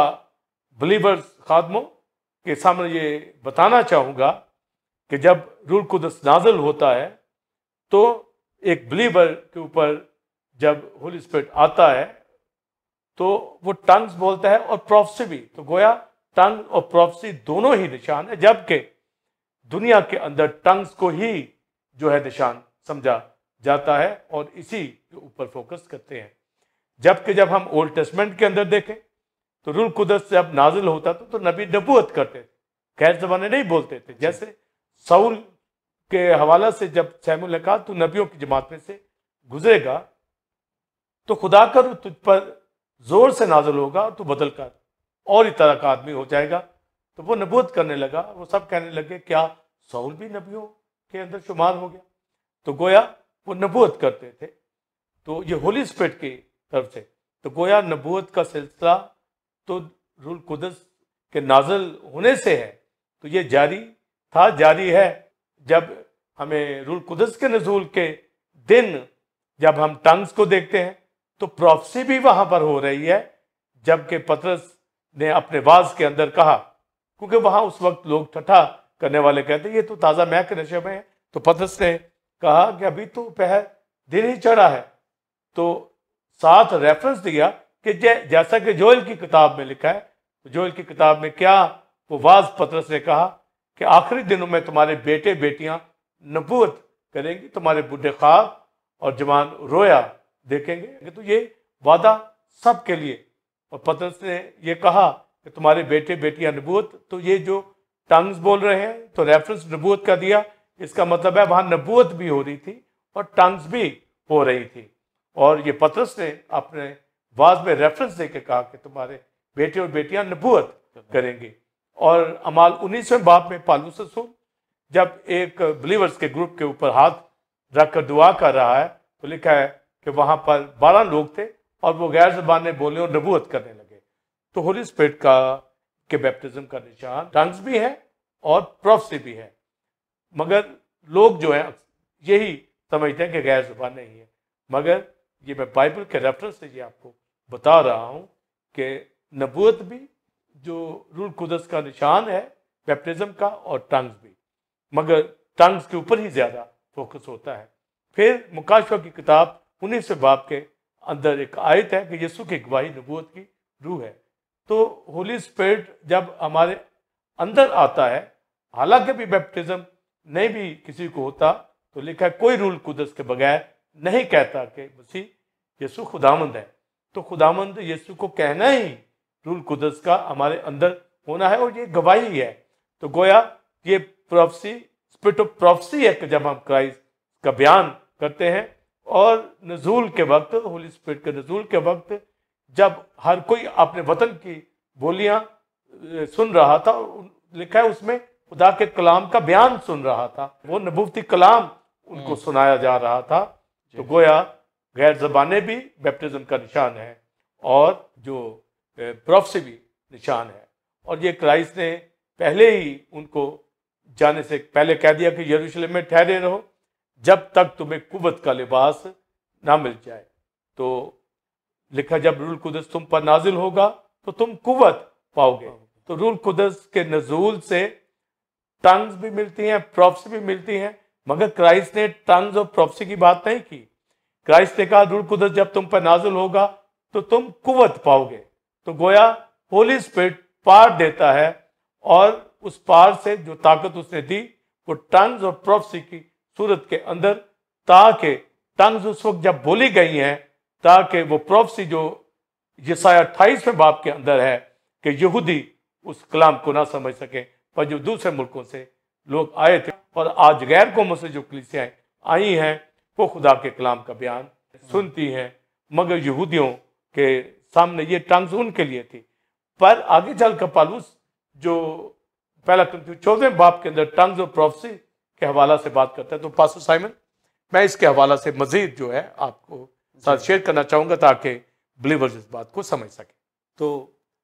बिलीवर्स खादमों के सामने ये बताना चाहूँगा कि जब रूल कुदस नाजल होता है तो एक बिलीवर के ऊपर जब होली स्पिरिट आता है तो वो टंग्स बोलता है और प्रॉफसी भी तो गोया टंग और प्रॉफसी दोनों ही निशान है जबकि दुनिया के अंदर टंग्स को ही जो है निशान समझा जाता है और इसी के ऊपर फोकस करते हैं जबकि जब हम ओल्ड टेस्टमेंट के अंदर देखें तो रुल कुदस जब नाजिल होता था तो नबी नबूत करते थे खैर जमाने नहीं बोलते थे जैसे सऊल के हवाले से जब सैमुल कहा तो नबियों की जमात में से गुजरेगा तो खुदा का तुझ पर जोर से नाजल होगा और तू बदल कर और ही तरह का आदमी हो जाएगा तो वो नबूत करने लगा वो सब कहने लगे क्या सऊल भी नबियों के अंदर शुमार हो गया तो गोया वो नबूत करते थे तो ये होली स्पिरिट की तरफ से तो गोया नबूत का सिलसिला तो रूल कुदस के नाजल होने से है तो ये जारी था जारी है जब हमें रूल कुदस के नजूल के दिन जब हम टंग्स को देखते हैं तो प्रॉफसी भी वहां पर हो रही है जबकि पतरस ने अपने वाज के अंदर कहा क्योंकि वहां उस वक्त लोग ठठा करने वाले कहते ये तो ताज़ा मैक नशे में है तो पतरस ने कहा कि अभी तो पह दिन ही चढ़ा है तो साथ रेफरेंस दिया कि जैसा कि जोयल की किताब में लिखा है तो जोयल की किताब में क्या वो वाज पत्रस ने कहा कि आखिरी दिनों में तुम्हारे बेटे बेटियां नबूत करेंगी तुम्हारे बूढ़े खाब और जवान रोया देखेंगे तो ये वादा सब के लिए और पत्रस ने ये कहा कि तुम्हारे बेटे बेटियां नबूत तो ये जो टंग्स बोल रहे हैं तो रेफरेंस नबूत का दिया इसका मतलब है वहाँ नबूत भी हो रही थी और टंग्स भी हो रही थी और ये पत्रस ने अपने वाज में रेफरेंस देके कहा कि तुम्हारे बेटे और बेटियां नबूत करेंगे और अमाल उन्नीसवें बाप में पालू ससुर जब एक बिलीवर्स के ग्रुप के ऊपर हाथ रख कर दुआ कर रहा है तो लिखा है कि वहाँ पर बारह लोग थे और वो गैर जबान ने बोले और नबूत करने लगे तो होली स्पिरिट का के बैप्टिज्म का निशान टंग्स भी है और प्रोफसी भी है मगर लोग जो है यही समझते हैं कि गैर जुबान नहीं है मगर ये मैं बाइबल के रेफरेंस से ये आपको बता रहा हूँ कि नबूत भी जो रूल कुदस का निशान है बैप्टिज़म का और टंग्स भी मगर टंग्स के ऊपर ही ज़्यादा फोकस होता है फिर मुकाशवा की किताब उन्हीं से बाप के अंदर एक आयत है कि यीशु की गवाही नबूत की रूह है तो होली स्पिरिट जब हमारे अंदर आता है हालांकि भी बैप्टिज़म नहीं भी किसी को होता तो लिखा है कोई रूल कुदस के बगैर नहीं कहता कि मसीह यसु खुदामंद है तो खुदामंद यसु को कहना ही रूल कुदस का हमारे अंदर होना है और ये गवाही है तो गोया ये प्रोफसी स्पिरिट ऑफ प्रोफसी है जब हम क्राइस्ट का बयान करते हैं और नजूल के वक्त होली स्पिरिट के नजूल के वक्त जब हर कोई अपने वतन की बोलियां सुन रहा था लिखा है उसमें खुदा के कलाम का बयान सुन रहा था वो नबूती कलाम उनको हम्म। सुनाया जा रहा था तो गोया गैर जबाने भी बैप्टिज्म का निशान है और जो से भी निशान है और ये क्राइस्ट ने पहले ही उनको जाने से पहले कह दिया कि यरूशलेम में ठहरे रहो जब तक तुम्हें कुवत का लिबास ना मिल जाए तो लिखा जब रूल कुदस तुम पर नाजिल होगा तो तुम कुवत पाओगे तो रूल कुदस के नजूल से टंग्स भी मिलती हैं प्रॉप्स भी मिलती हैं मगर क्राइस्ट ने टंग्स और प्रॉप्सी की बात नहीं की क्राइस्ट ने कहा रूढ़ कुदरत जब तुम पर नाजुल होगा तो तुम कुवत पाओगे तो गोया होली स्पिरिट पार देता है और उस पार से जो ताकत उसने दी वो टंग्स और प्रॉप्सी की सूरत के अंदर ताकि टंग्स उस वक्त जब बोली गई हैं ताकि वो प्रॉप्सी जो यसाया अट्ठाईसवें बाप के अंदर है कि यहूदी उस कलाम को ना समझ सकें पर जो दूसरे मुल्कों से लोग आए थे और आज गैर कौमों से जो कलिसियाँ आई हैं वो खुदा के कलाम का बयान सुनती हैं मगर यहूदियों के सामने ये ट्रांसून उनके लिए थी पर आगे चल कर पालूस जो पहला चौदह बाप के अंदर टंग्स और प्रोफसी के हवाला से बात करता है तो पासो साइमन मैं इसके हवाला से मजीद जो है आपको साथ शेयर करना चाहूँगा ताकि बिलीवर्स इस बात को समझ सके तो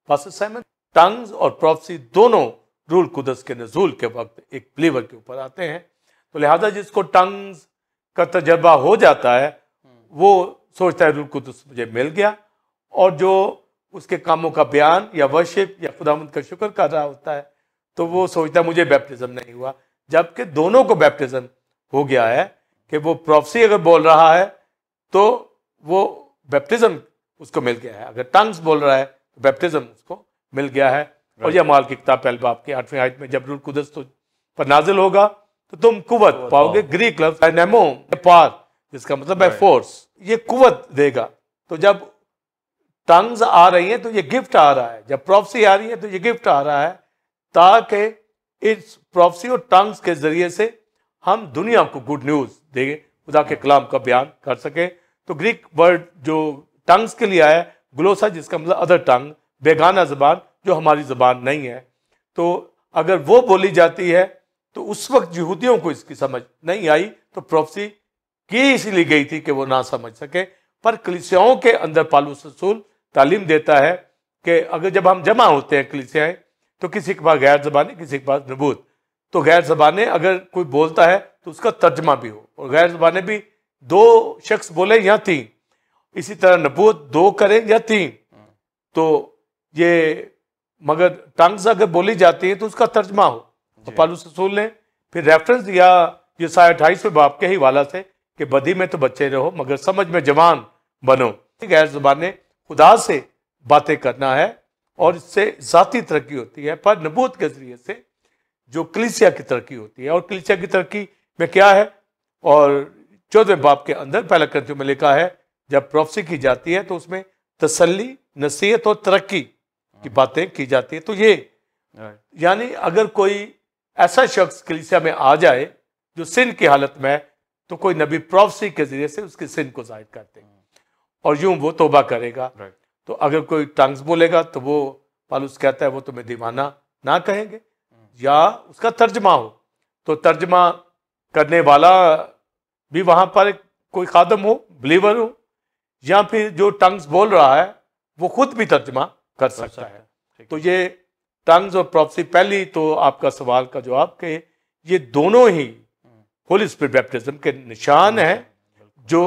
पासो साइमन टंग्स और प्रोफसी दोनों रूल कुदस के नजूल के वक्त एक प्लेवर के ऊपर आते हैं तो लिहाजा जिसको टंग्स का तजर्बा हो जाता है हम्म। वो सोचता है रूल कुदस मुझे मिल गया और जो उसके कामों का बयान या वर्शिप या खुदामंद का शुक्र कर रहा होता है तो वो सोचता है मुझे बैप्टिज़म नहीं हुआ जबकि दोनों को बैप्टिज़म हो गया है कि वो प्रॉफसी अगर बोल रहा है तो वो बैप्टिज़्म उसको मिल गया है अगर टंग्स बोल रहा है तो बैप्टिज़म उसको मिल गया है और यह माल की किताब पहले बाप तो के आठवीं आयत में जबरुल कुदस तो पर नाजिल होगा तो तुम कुवत पाओगे ग्रीक लफ्ज डायनेमो पार जिसका मतलब है फोर्स ये कुवत देगा तो जब टंग्स तो आ रही है तो ये गिफ्ट आ रहा है जब प्रॉफसी आ रही है तो ये गिफ्ट आ रहा है ताकि इस प्रॉफसी और टंग्स के जरिए से हम दुनिया को गुड न्यूज़ देंगे खुदा के कलाम का बयान कर सके तो ग्रीक वर्ड जो टंग्स के लिए आया ग्लोसा जिसका मतलब अदर टंग बेगाना जबान जो हमारी ज़बान नहीं है तो अगर वो बोली जाती है तो उस वक्त यहूदियों को इसकी समझ नहीं आई तो प्रोफसी की इसीलिए गई थी कि वो ना समझ सके पर कलिसियाओं के अंदर पालू ससूल तालीम देता है कि अगर जब हम जमा होते हैं कलिसियाएं तो किसी के पास गैर जबानी किसी के पास नबूत तो गैर जबान अगर कोई बोलता है तो उसका तर्जमा भी हो और गैर जबान भी दो शख्स बोले या तीन इसी तरह नबूत दो करें या तीन तो ये मगर टंग्स अगर बोली जाती है तो उसका तर्जमा हो तो पालू ससूल ने फिर रेफरेंस दिया ये साय अट्ठाईसवें बाप के ही वाला से कि बदी में तो बच्चे रहो मगर समझ में जवान बनो गैर जबान खुदा से बातें करना है और इससे ज़ाती तरक्की होती है पर नबूत के ज़रिए से जो कलिसिया की तरक्की होती है और कलिसिया की तरक्की में क्या है और चौदहवें बाप के अंदर पहला कृत्यों में लिखा है जब प्रोफसी की जाती है तो उसमें तसली नसीहत और तरक्की की बातें की जाती है तो ये यानी अगर कोई ऐसा शख्स कलिसिया में आ जाए जो सिन की हालत में तो कोई नबी प्रोफसी के जरिए से उसके सिन को जाहिर करते हैं और यूं वो तोबा करेगा तो अगर कोई टंग्स बोलेगा तो वो पालूस कहता है वो तुम्हें दीवाना ना कहेंगे या उसका तर्जमा हो तो तर्जमा करने वाला भी वहां पर कोई खादम हो बिलीवर हो या फिर जो टंग्स बोल रहा है वो खुद भी तर्जमा कर सकता है तो ये टंग्स और प्रॉपर्टी पहली तो आपका सवाल का जवाब के ये दोनों ही हम्म। होली स्पिरिट बैप्टिज्म के निशान हैं जो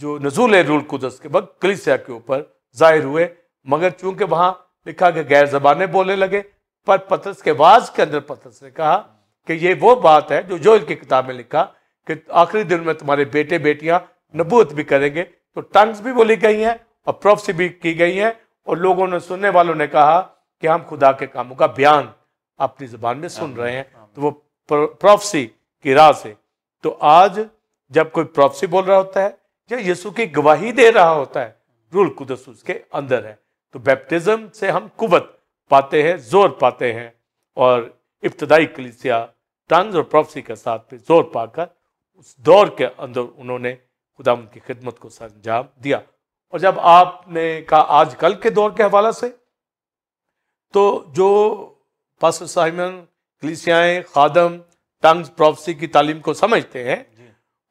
जो नजूल रूल कुदस के वक्त कलिसिया के ऊपर जाहिर हुए मगर चूंकि वहां लिखा कि गैर जबाने बोलने लगे पर पतरस के वाज के अंदर पतरस ने कहा कि ये वो बात है जो जो इनकी किताब में लिखा कि आखिरी दिन में तुम्हारे बेटे बेटियां नबूत भी करेंगे तो टंग्स भी बोली गई हैं और प्रॉफ्सी भी की गई हैं और लोगों ने सुनने वालों ने कहा कि हम खुदा के कामों का बयान अपनी जबान में सुन रहे हैं तो वो प्रोफसी की राह से तो आज जब कोई प्रोफसी बोल रहा होता है या यीशु की गवाही दे रहा होता है रूल कुदस उसके अंदर है तो बैप्टिज्म से हम कुवत पाते हैं जोर पाते हैं और इब्तदाई कलिसिया टंग्स और प्रोफसी के साथ पे जोर पाकर उस दौर के अंदर उन्होंने खुदा उनकी खिदमत को अंजाम दिया और जब आपने कहा आजकल के दौर के हवाले से तो जो पास साहिमन कलिसियाएँ खादम टंग्स प्रॉफसी की तालीम को समझते हैं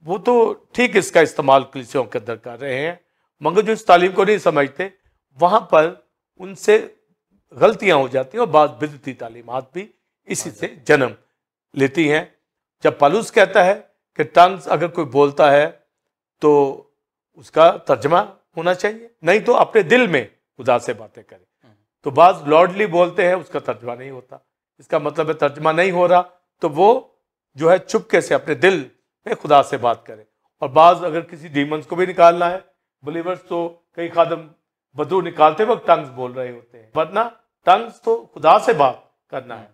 वो तो ठीक इसका इस्तेमाल क्लिसियों के अंदर कर रहे हैं मगर जो इस तालीम को नहीं समझते वहाँ पर उनसे गलतियाँ हो जाती हैं और बाद बिदती तालीमत भी इसी से अच्छा। जन्म लेती हैं जब पालूस कहता है कि टंग्स अगर कोई बोलता है तो उसका तर्जमा होना चाहिए नहीं तो अपने दिल में खुदा से बातें करें तो बाज लॉर्डली बोलते हैं उसका तर्जमा नहीं होता इसका मतलब है तर्जमा नहीं हो रहा तो वो जो है चुपके से अपने दिल में खुदा से बात करें और बाज अगर किसी डीमंस को भी निकालना है बिलीवर्स तो कई खादम बदू निकालते वक्त टंग्स बोल रहे होते हैं वरना टंग्स तो खुदा से बात करना है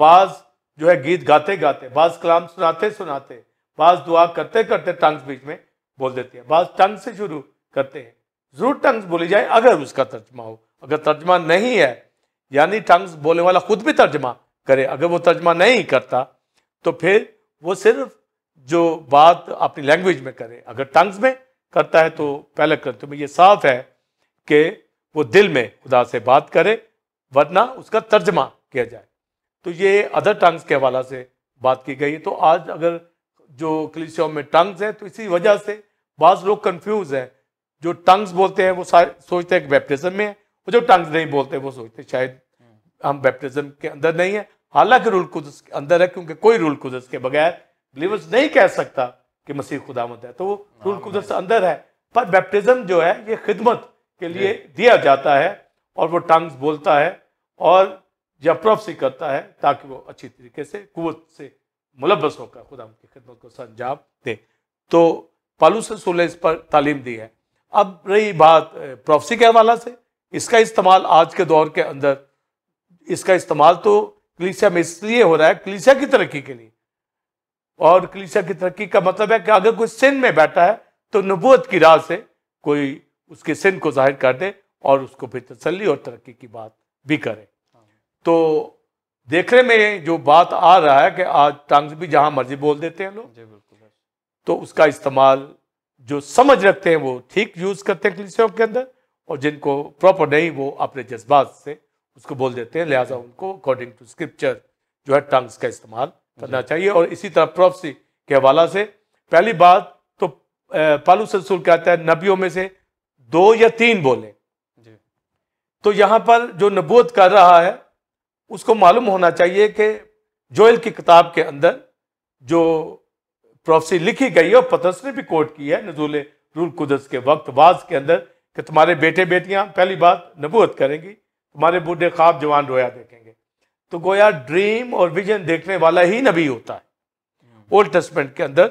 बाज जो है गीत गाते गाते बाज कलाम सुनाते सुनाते बाज दुआ करते करते टंग्स बीच में बोल देती है बाज टंग से शुरू करते हैं जरूर टंग्स बोली जाए अगर उसका तर्जमा हो अगर तर्जमा नहीं है यानी टंग्स बोलने वाला खुद भी तर्जमा करे अगर वो तर्जमा नहीं करता तो फिर वो सिर्फ जो बात अपनी लैंग्वेज में करे अगर टंग्स में करता है तो पहले कर तो में ये साफ है कि वो दिल में खुदा से बात करे वरना उसका तर्जमा किया जाए तो ये अदर टंग्स के हवाला से बात की गई है तो आज अगर जो कलिसियों में टंग्स हैं तो इसी वजह से बाज़ लोग कंफ्यूज हैं जो टंग्स बोलते हैं वो सोचते हैं कि बैप्टिज्म में है और जो टंग्स नहीं बोलते वो सोचते शायद हम बैप्टिज्म के अंदर नहीं है हालांकि रूल कुदस के अंदर है क्योंकि कोई रूल कुदस के बगैर बिलीवर्स नहीं कह सकता कि मसीह खुदामत है तो वो हाँ, रूल कुदस अंदर है पर बैप्टिज्म जो है ये खिदमत के लिए दिया जाता है और वो टंग्स बोलता है और या प्रोफसी करता है ताकि वो अच्छी तरीके से कुत से मुलबस होकर खुदा की खिदमत को अंजाम दे तो पालू से ने इस पर तालीम दी है अब रही बात प्रॉफसी के हवाला से इसका इस्तेमाल आज के दौर के अंदर इसका इस्तेमाल तो कलीसिया में इसलिए हो रहा है कलीसिया की तरक्की के लिए और कलीसिया की तरक्की का मतलब है कि अगर कोई सिन में बैठा है तो नबूत की राह से कोई उसके सिन को जाहिर कर दे और उसको फिर तसली और तरक्की की बात भी करे तो देखने में जो बात आ रहा है कि आज टांग भी जहां मर्जी बोल देते हैं लोग तो उसका इस्तेमाल जो समझ रखते हैं वो ठीक यूज़ करते हैं कलिसियों के अंदर और जिनको प्रॉपर नहीं वो अपने जज्बात से उसको बोल देते हैं लिहाजा उनको अकॉर्डिंग टू स्क्रिप्चर जो है टंग्स का इस्तेमाल करना चाहिए और इसी तरह प्रॉपसी के हवाला से पहली बात तो पालू ससुर कहता है नबियों में से दो या तीन बोले तो यहाँ पर जो नबूत कर रहा है उसको मालूम होना चाहिए कि जोयल की किताब के अंदर जो प्रोफेसी लिखी गई है और पतरस ने भी कोट की है नजूल रूल कुदस के वक्त बाज के अंदर कि तुम्हारे बेटे बेटियां पहली बात नबूत करेंगी तुम्हारे बूढ़े ख्वाब जवान रोया देखेंगे तो गोया ड्रीम और विजन देखने वाला ही नबी होता है ओल्ड टेस्टमेंट के अंदर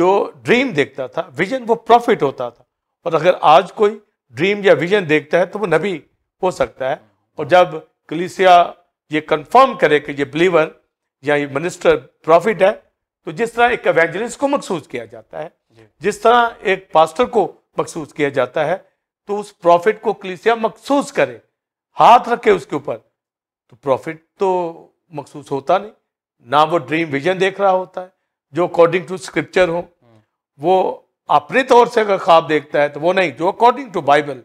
जो ड्रीम देखता था विजन वो प्रॉफिट होता था और अगर आज कोई ड्रीम या विजन देखता है तो वो नबी हो सकता है और जब कलिसिया ये कंफर्म करे कि ये बिलीवर या ये मिनिस्टर प्रॉफिट है तो जिस तरह एक एवेंजलिस को मखसूस किया जाता है जिस तरह एक पास्टर को मखसूस किया जाता है तो उस प्रॉफिट को क्लिसिया मखसूस करे हाथ रखे उसके ऊपर तो प्रॉफिट तो मखसूस होता नहीं ना वो ड्रीम विजन देख रहा होता है जो अकॉर्डिंग टू स्क्रिप्चर हो हम्म। वो अपने तौर से अगर ख्वाब देखता है तो वो नहीं जो अकॉर्डिंग टू बाइबल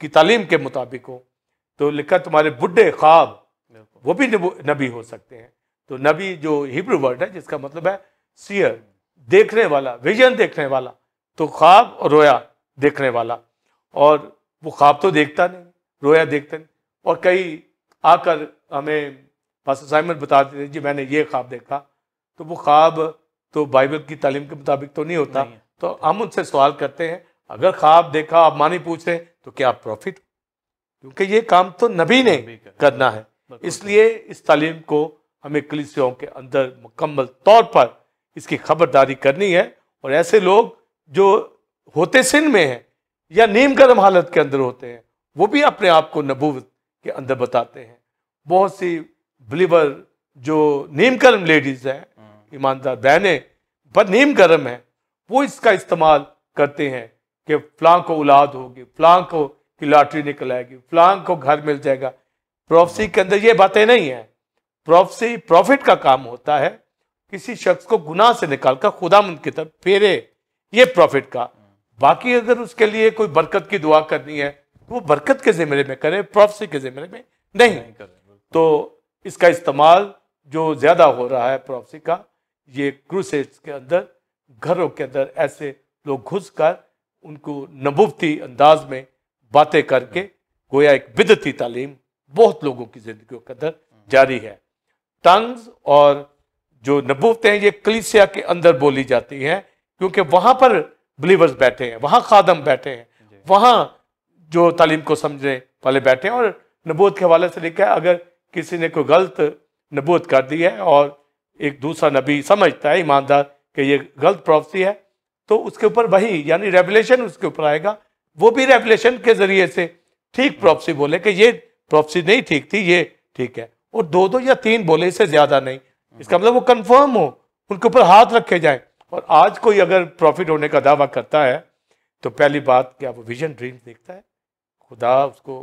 की तालीम के मुताबिक हो तो लिखा तुम्हारे बुढ़े ख्वाब वो भी नबी हो सकते हैं तो नबी जो हिब्रू वर्ड है जिसका मतलब है सियर देखने वाला विजन देखने वाला तो ख्वाब और रोया देखने वाला और वो ख्वाब तो देखता नहीं रोया देखता नहीं और कई आकर हमें पास्टर साइमन बताते थे जी मैंने ये ख्वाब देखा तो वो ख्वाब तो बाइबल की तालीम के मुताबिक तो नहीं होता नहीं। तो हम उनसे सवाल करते हैं अगर ख्वाब देखा आप मानी पूछ रहे तो क्या आप प्रॉफिट क्योंकि ये काम तो नबी ने करना है इसलिए इस तालीम को हमें कलिसियों के अंदर मुकम्मल तौर पर इसकी खबरदारी करनी है और ऐसे लोग जो होते सिंध में हैं या नीम कदम हालत के अंदर होते हैं वो भी अपने आप को नबूत के अंदर बताते हैं बहुत सी बिलीवर जो नीम कदम लेडीज़ हैं हम्म। ईमानदार बहने पर नीम कदम है वो इसका इस्तेमाल करते हैं कि फलां को औलाद होगी फलां को की लॉटरी निकल आएगी फलां को घर मिल जाएगा प्रोफसी के अंदर ये बातें नहीं हैं प्रॉफसी प्रॉफिट का काम होता है किसी शख्स को गुनाह से निकालकर खुदामंद की तरफ फेरे ये प्रॉफिट का बाकी अगर उसके लिए कोई बरकत की दुआ करनी है तो वो बरकत के ज़िम्मे में करे प्रॉफसी के ज़िम्मे में नहीं, नहीं करे तो इसका इस्तेमाल जो ज़्यादा हो रहा है प्रॉफसी का ये क्रूसेट्स के अंदर घरों के अंदर ऐसे लोग घुस कर उनको नबूबती अंदाज में बातें करके गोया एक बिदती तालीम बहुत लोगों की ज़िंदगी के अंदर जारी है टंग्स और जो नबूतें ये कलिसिया के अंदर बोली जाती हैं क्योंकि वहाँ पर बिलीवर्स बैठे हैं वहाँ खादम बैठे हैं वहाँ जो तालीम को समझने वाले बैठे हैं और नबूत के हवाले से लिखा है अगर किसी ने कोई गलत नबूत कर दी है और एक दूसरा नबी समझता है ईमानदार कि ये गलत प्रॉफसी है तो उसके ऊपर वही यानी रेवलेशन उसके ऊपर आएगा वो भी रेवलेशन के ज़रिए से ठीक प्रॉफसी बोले कि ये प्रॉफसी नहीं ठीक थी ये ठीक है और दो दो या तीन बोले इसे ज़्यादा नहीं इसका मतलब वो कंफर्म हो उनके ऊपर हाथ रखे जाए और आज कोई अगर प्रॉफिट होने का दावा करता है तो पहली बात क्या वो विजन ड्रीम देखता है खुदा उसको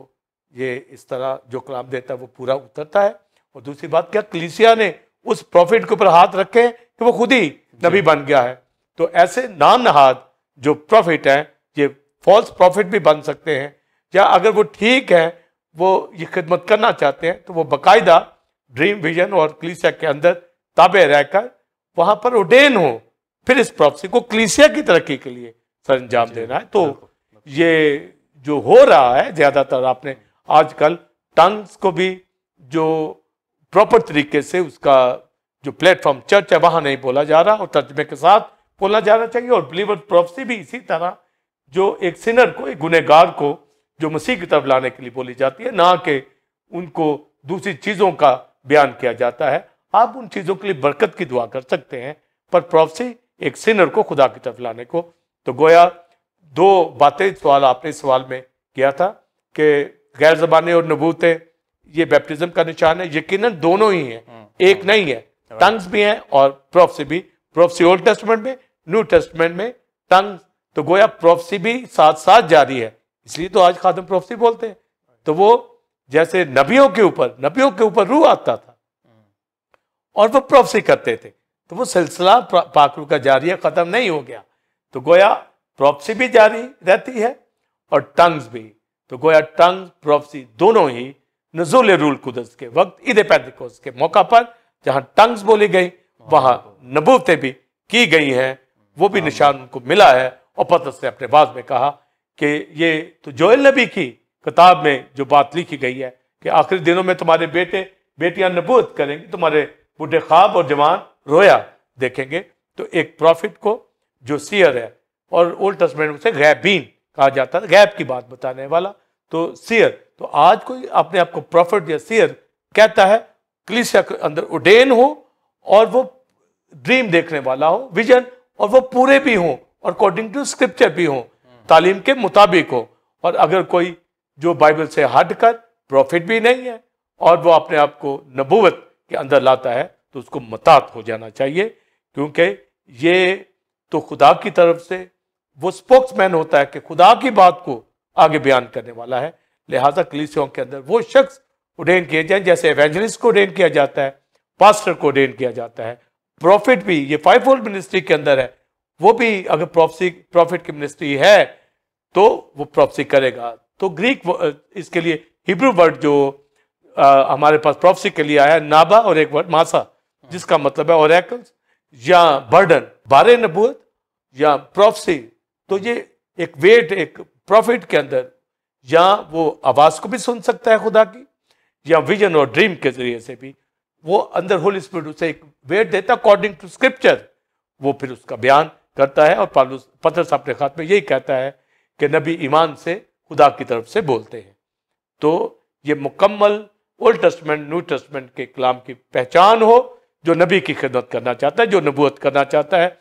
ये इस तरह जो कलाम देता है वो पूरा उतरता है और दूसरी बात क्या कलिसिया ने उस प्रॉफिट के ऊपर हाथ रखे कि वो खुद ही नबी बन गया है तो ऐसे नाम नहाद जो प्रॉफिट हैं ये फॉल्स प्रॉफिट भी बन सकते हैं या अगर वो ठीक है वो ये खिदमत करना चाहते हैं तो वो बाकायदा ड्रीम विजन और कलिसिया के अंदर ताबे रहकर वहां पर उडेन हो फिर इस प्रॉपसी को क्लीसिया की तरक्की के लिए सर अंजाम देना है तो ये जो हो रहा है ज्यादातर आपने आजकल टंग्स को भी जो प्रॉपर तरीके से उसका जो प्लेटफॉर्म चर्च है वहां नहीं बोला जा रहा और तर्जमे के साथ बोला जाना चाहिए और बिलीवर प्रॉपसी भी इसी तरह जो एक सिनर को एक गुनहगार को जो मसीह की तरफ लाने के लिए बोली जाती है ना कि उनको दूसरी चीज़ों का बयान किया जाता है आप उन चीज़ों के लिए बरकत की दुआ कर सकते हैं पर प्रॉफसी एक सिनर को खुदा की तरफ लाने को तो गोया दो बातें सवाल आपने इस सवाल में किया था कि गैर जबानी और नबूतें ये बैप्टिज्म का निशान है यकीन दोनों ही हैं हम्म, एक हम्म, नहीं है टंग्स भी हैं और प्रोफसी भी प्रोफसी ओल्ड टेस्टमेंट में न्यू टेस्टमेंट में टंग्स तो गोया प्रोफसी भी साथ साथ जारी है इसलिए तो आज खादम प्रोफसी बोलते हैं तो वो जैसे नबियों के ऊपर नबियों के ऊपर रूह आता था और वो प्रोफेसी करते थे तो वो सिलसिला पाखरू का जारी ख़त्म नहीं हो गया तो गोया प्रोफेसी भी जारी रहती है और टंग्स भी तो गोया टंग प्रोफेसी दोनों ही नजूल रूल कुदस के वक्त ईद पैदकोस के मौका पर जहाँ टंग्स बोली गई वहां नबूतें भी की गई हैं वो भी निशान उनको मिला है और पतस ने अपने बाद में कहा कि ये तो जोयल नबी की किताब में जो बात लिखी गई है कि आखिरी दिनों में तुम्हारे बेटे बेटियां नबूत करेंगी तुम्हारे बुढ़े ख्वाब और जवान रोया देखेंगे तो एक प्रॉफिट को जो सियर है और ओल्ड टेस्टमेंट उसे गैबीन कहा जाता है गैब की बात बताने वाला तो सियर तो आज कोई अपने आप को प्रॉफिट या सियर कहता है क्लिसिया के अंदर उडेन हो और वो ड्रीम देखने वाला हो विजन और वो पूरे भी हों और अकॉर्डिंग टू स्क्रिप्चर भी हों तालीम के मुताबिक हो और अगर कोई जो बाइबल से हट कर प्रॉफिट भी नहीं है और वो अपने आप को नबूवत के अंदर लाता है तो उसको मतात हो जाना चाहिए क्योंकि ये तो खुदा की तरफ से वो स्पोक्समैन होता है कि खुदा की बात को आगे बयान करने वाला है लिहाजा कलिसियों के अंदर वो शख्स उडेन किए जाए जैसे एवेंजलिस्ट को उडेन किया जाता है पास्टर को उडेन किया जाता है प्रॉफिट भी ये फाइव फोल्ड मिनिस्ट्री के अंदर है वो भी अगर प्रॉफसी प्रॉफिट की मिनिस्ट्री है तो वो प्रॉफसी करेगा तो ग्रीक इसके लिए हिब्रू वर्ड जो आ, हमारे पास प्रोफसी के लिए आया नाबा और एक वर्ड मासा जिसका मतलब है ओरेकल्स या बर्डन बार नबूत या प्रोफसी तो ये एक वेट एक प्रॉफिट के अंदर या वो आवाज़ को भी सुन सकता है खुदा की या विजन और ड्रीम के जरिए से भी वो अंदर होल स्पिरिट उसे एक वेट देता अकॉर्डिंग टू स्क्रिप्चर वो फिर उसका बयान करता है और पालूस साहब अपने खात में यही कहता है कि नबी ईमान से खुदा की तरफ से बोलते हैं तो ये मुकम्मल ओल्ड टेस्टमेंट न्यू टेस्टमेंट के कलाम की पहचान हो जो नबी की खिदमत करना चाहता है जो नबूत करना चाहता है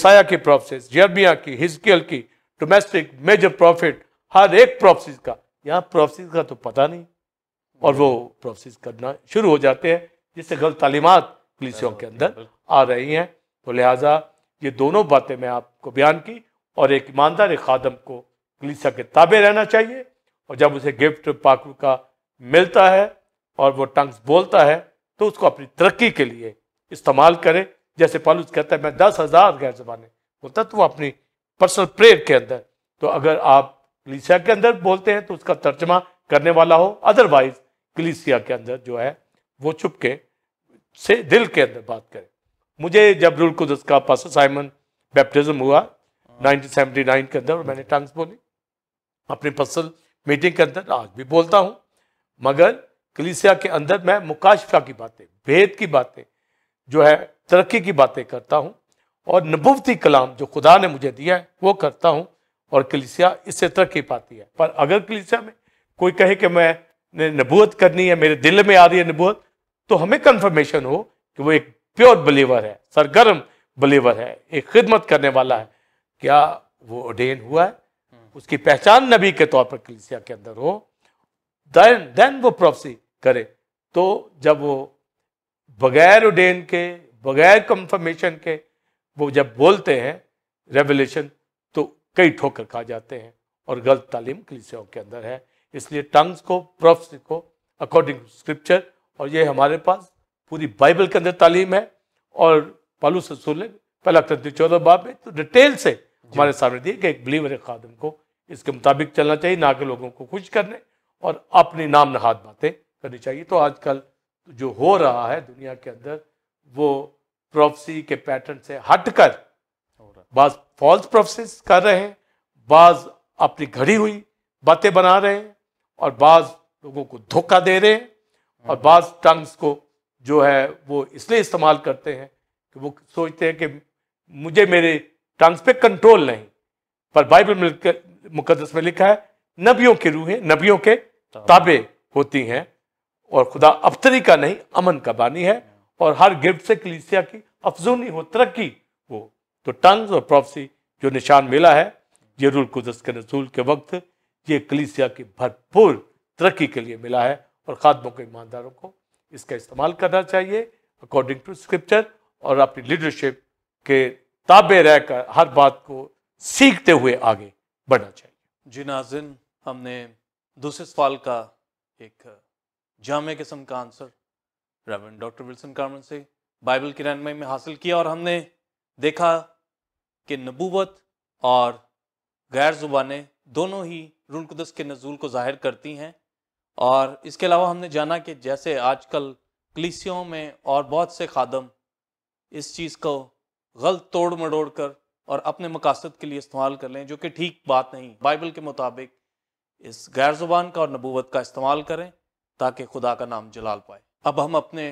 साया की प्रोफेस यर्मिया की हिजकेल की डोमेस्टिक मेजर प्रॉफिट हर एक प्रोफेस का यहाँ प्रोफेस का तो पता नहीं और वो प्रोफेस करना शुरू हो जाते हैं जिससे गलत तालीमत पुलिसियों के अंदर आ रही हैं तो लिहाजा ये दोनों बातें मैं आपको बयान की और एक ईमानदार खादम को कलिसा के ताबे रहना चाहिए और जब उसे गिफ्ट पाकू का मिलता है और वो टंग्स बोलता है तो उसको अपनी तरक्की के लिए इस्तेमाल करे जैसे पालूस कहता है मैं दस हज़ार गैर जबान बोलता तो वो अपनी पर्सनल प्रेयर के अंदर तो अगर आप कलिसिया के अंदर बोलते हैं तो उसका तर्जमा करने वाला हो अदरवाइज कलिसिया के अंदर जो है वो छुप के से दिल के अंदर बात करें मुझे जब रुल कुदस का पास साइमन बैप्टिज्म हुआ 1979 के अंदर मैंने टंग्स बोली अपनी पर्सनल मीटिंग के अंदर आज भी बोलता हूँ मगर कलीसिया के अंदर मैं मुकाशफा की बातें भेद की बातें जो है तरक्की की बातें करता हूँ और नबूवती कलाम जो खुदा ने मुझे दिया है वो करता हूँ और कलिसिया इससे तरक्की पाती है पर अगर कलिसिया में कोई कहे कि मैं ने नबूत करनी है मेरे दिल में आ रही है नबूत तो हमें कन्फर्मेशन हो कि वो एक प्योर बिलीवर है सरगर्म बिलीवर है एक खिदमत करने वाला है क्या वो ओडेन हुआ है हम्म। उसकी पहचान नबी के तौर पर कलिसिया के अंदर हो देन देन वो प्रॉपसी करे तो जब वो बगैर उडेन के बगैर कंफर्मेशन के वो जब बोलते हैं रेवलेशन तो कई ठोकर खा जाते हैं और गलत तालीम कलिसियाओं के अंदर है इसलिए टंग्स को प्रफ्स को अकॉर्डिंग टू स्क्रिप्चर और ये हमारे पास पूरी बाइबल के अंदर तालीम है और पालू ससूल ने पहला कृत्य चौदह बाप में तो डिटेल से हमारे सामने दिए कि एक बिलीवर खादम को इसके मुताबिक चलना चाहिए ना कि लोगों को खुश करने और अपनी नाम नहाद बातें करनी चाहिए तो आजकल जो हो रहा है दुनिया के अंदर वो प्रोफसी के पैटर्न से हटकर बाज फॉल्स प्रोफेसिस कर रहे हैं बाज अपनी घड़ी हुई बातें बना रहे हैं और बाज लोगों को धोखा दे रहे हैं और हम्म। बाज टंग्स को जो है वो इसलिए इस्तेमाल करते हैं कि वो सोचते हैं कि मुझे मेरे टंग्स पे कंट्रोल नहीं पर बाइबल मुकदस में लिखा है नबियों की रूहें नबियों के ताबे होती हैं और खुदा अफतरी का नहीं अमन का बानी है और हर गिफ्ट से कलीसिया की अफजूनी हो तरक्की हो तो टंग्स और प्रॉपसी जो निशान मिला है ये रूल कुदस के रसूल के वक्त ये कलीसिया की भरपूर तरक्की के लिए मिला है और खादमों के ईमानदारों को इसका इस्तेमाल करना चाहिए अकॉर्डिंग टू स्क्रिप्चर और अपनी लीडरशिप के ताबे रहकर हर बात को सीखते हुए आगे बढ़ना चाहिए जी नाजिन हमने दूसरे सवाल का एक जाम किस्म का answer reverend doctor Wilson Kamran से बाइबल की रहनमई में हासिल किया और हमने देखा कि नबूवत और गैर ज़ुबानें दोनों ही रुलकदस के नजूल को जाहिर करती हैं और इसके अलावा हमने जाना कि जैसे आजकल कलिसियों में और बहुत से खादम इस चीज़ को गलत तोड़ मड़ोड़ कर और अपने मकासद के लिए इस्तेमाल कर लें जो कि ठीक बात नहीं बाइबल के मुताबिक इस गैर ज़ुबान का और नबूवत का इस्तेमाल करें ताकि खुदा का नाम जलाल पाए अब हम अपने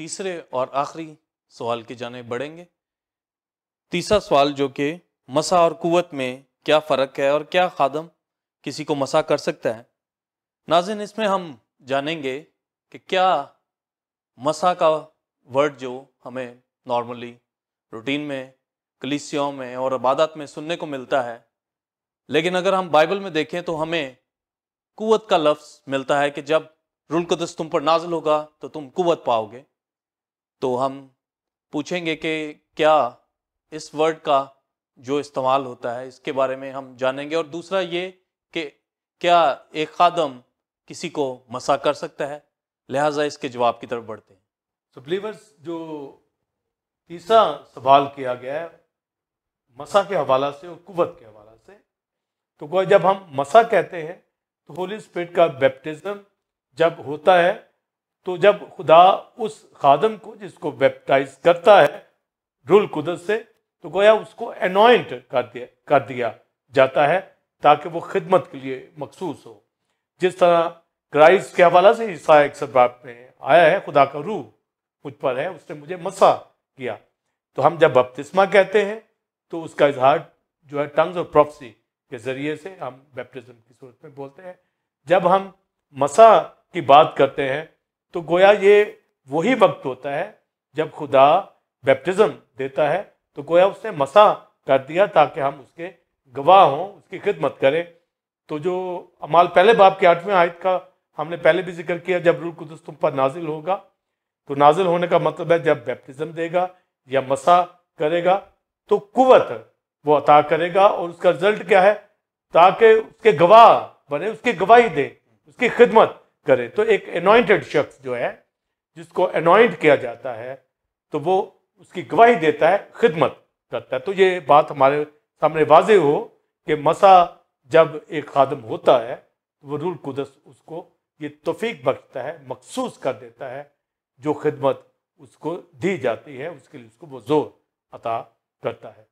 तीसरे और आखिरी सवाल की जाने बढ़ेंगे तीसरा सवाल जो कि मसा और कुत में क्या फ़र्क है और क्या खादम किसी को मसा कर सकता है नाजिन इसमें हम जानेंगे कि क्या मसा का वर्ड जो हमें नॉर्मली रूटीन में कलिसियों में और इबादत में सुनने को मिलता है लेकिन अगर हम बाइबल में देखें तो हमें कुत का लफ्ज़ मिलता है कि जब रुल कदस तुम पर नाजल होगा तो तुम कुवत पाओगे तो हम पूछेंगे कि क्या इस वर्ड का जो इस्तेमाल होता है इसके बारे में हम जानेंगे और दूसरा ये कि क्या एक खादम किसी को मसा कर सकता है लिहाजा इसके जवाब की तरफ बढ़ते हैं तो बिलीवर्स जो तीसरा सवाल किया गया है मसा के हवाला से और कुवत के हवाला से तो जब हम मसा कहते हैं तो होली स्पिरिट का बैप्टिज्म जब होता है तो जब खुदा उस खादम को जिसको बैप्टाइज करता है रुल कुदस से तो गोया उसको अनोइंट कर दिया कर दिया जाता है ताकि वो खिदमत के लिए मखसूस हो जिस तरह क्राइस्ट के हवाला से ईसा एक बात में आया है खुदा का रूह मुझ पर है उसने मुझे मसा किया तो हम जब बपतिस्मा कहते हैं तो उसका इजहार जो है टंग्स और प्रॉपसी के ज़रिए से हम बैप्टिज्म की सूरत में बोलते हैं जब हम मसा की बात करते हैं तो गोया ये वही वक्त होता है जब खुदा बैप्टिज़म देता है तो गोया उसने मसा कर दिया ताकि हम उसके गवाह हों उसकी खिदमत करें तो जो अमाल पहले बाप के आठवें आयत का हमने पहले भी जिक्र किया जब रूल कुदस तुम पर नाजिल होगा तो नाजिल होने का मतलब है जब बैप्टिज़म देगा या मसा करेगा तो कुवत वो अता करेगा और उसका रिजल्ट क्या है ताकि उसके गवाह बने उसकी गवाही दे उसकी खिदमत करे तो एक अनोइंटेड शख्स जो है जिसको अनोइंट किया जाता है तो वो उसकी गवाही देता है खिदमत करता है तो ये बात हमारे सामने वाज हो कि मसा जब एक खादम होता है तो वो रूल कुदस उसको ये तोफीक बख्शता है मखसूस कर देता है जो खिदमत उसको दी जाती है उसके लिए उसको वो जोर अता करता है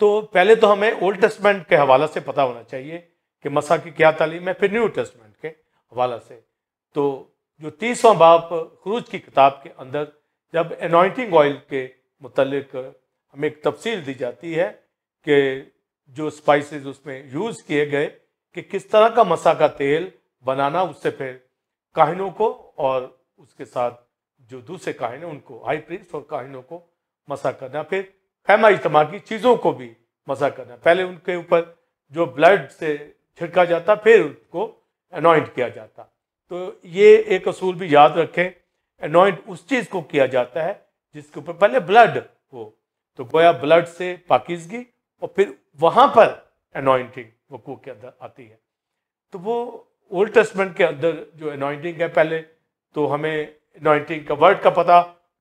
तो पहले तो हमें ओल्ड टेस्टमेंट के हवाले से पता होना चाहिए कि मसा की क्या तालीम है फिर न्यू टेस्टमेंट के हवाला से तो जो तीसवा बाप खरूज की किताब के अंदर जब एनॉइटिंग ऑयल के मतलब हमें एक तफसील दी जाती है कि जो स्पाइसेस उसमें यूज़ किए गए कि किस तरह का मसा का तेल बनाना उससे फिर काहिनों को और उसके साथ जो दूसरे काहिन उनको हाई प्रिस्ट और काहिनों को मसा करना फिर खैमा इजमा की चीज़ों को भी मसा करना पहले उनके ऊपर जो ब्लड से छिड़का जाता फिर उनको अनॉइंट किया जाता तो ये एक असूल भी याद रखें अनॉइंट उस चीज़ को किया जाता है जिसके ऊपर पहले ब्लड हो तो गोया ब्लड से पाकिजगी और फिर वहाँ पर अनॉइंटिंग वकू के अंदर आती है तो वो ओल्ड टेस्टमेंट के अंदर जो अनॉइंटिंग है पहले तो हमें अनॉइंटिंग का वर्ड का पता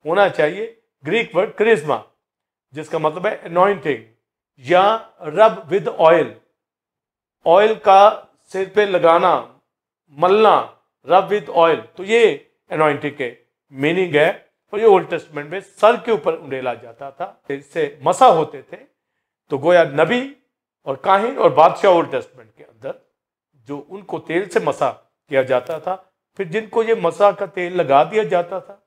होना चाहिए ग्रीक वर्ड क्रिज्मा जिसका मतलब है अनॉइंटिंग या रब विद ऑयल ऑयल का सिर पे लगाना मलना रब विद ऑयल तो ये एनॉइंटिंग के मीनिंग है और तो ये ओल्ड टेस्टमेंट में सर के ऊपर उंडेला जाता था तो इससे मसा होते थे तो गोया नबी और काहिन और बादशाह ओल्ड टेस्टमेंट के अंदर जो उनको तेल से मसा किया जाता था फिर जिनको ये मसा का तेल लगा दिया जाता था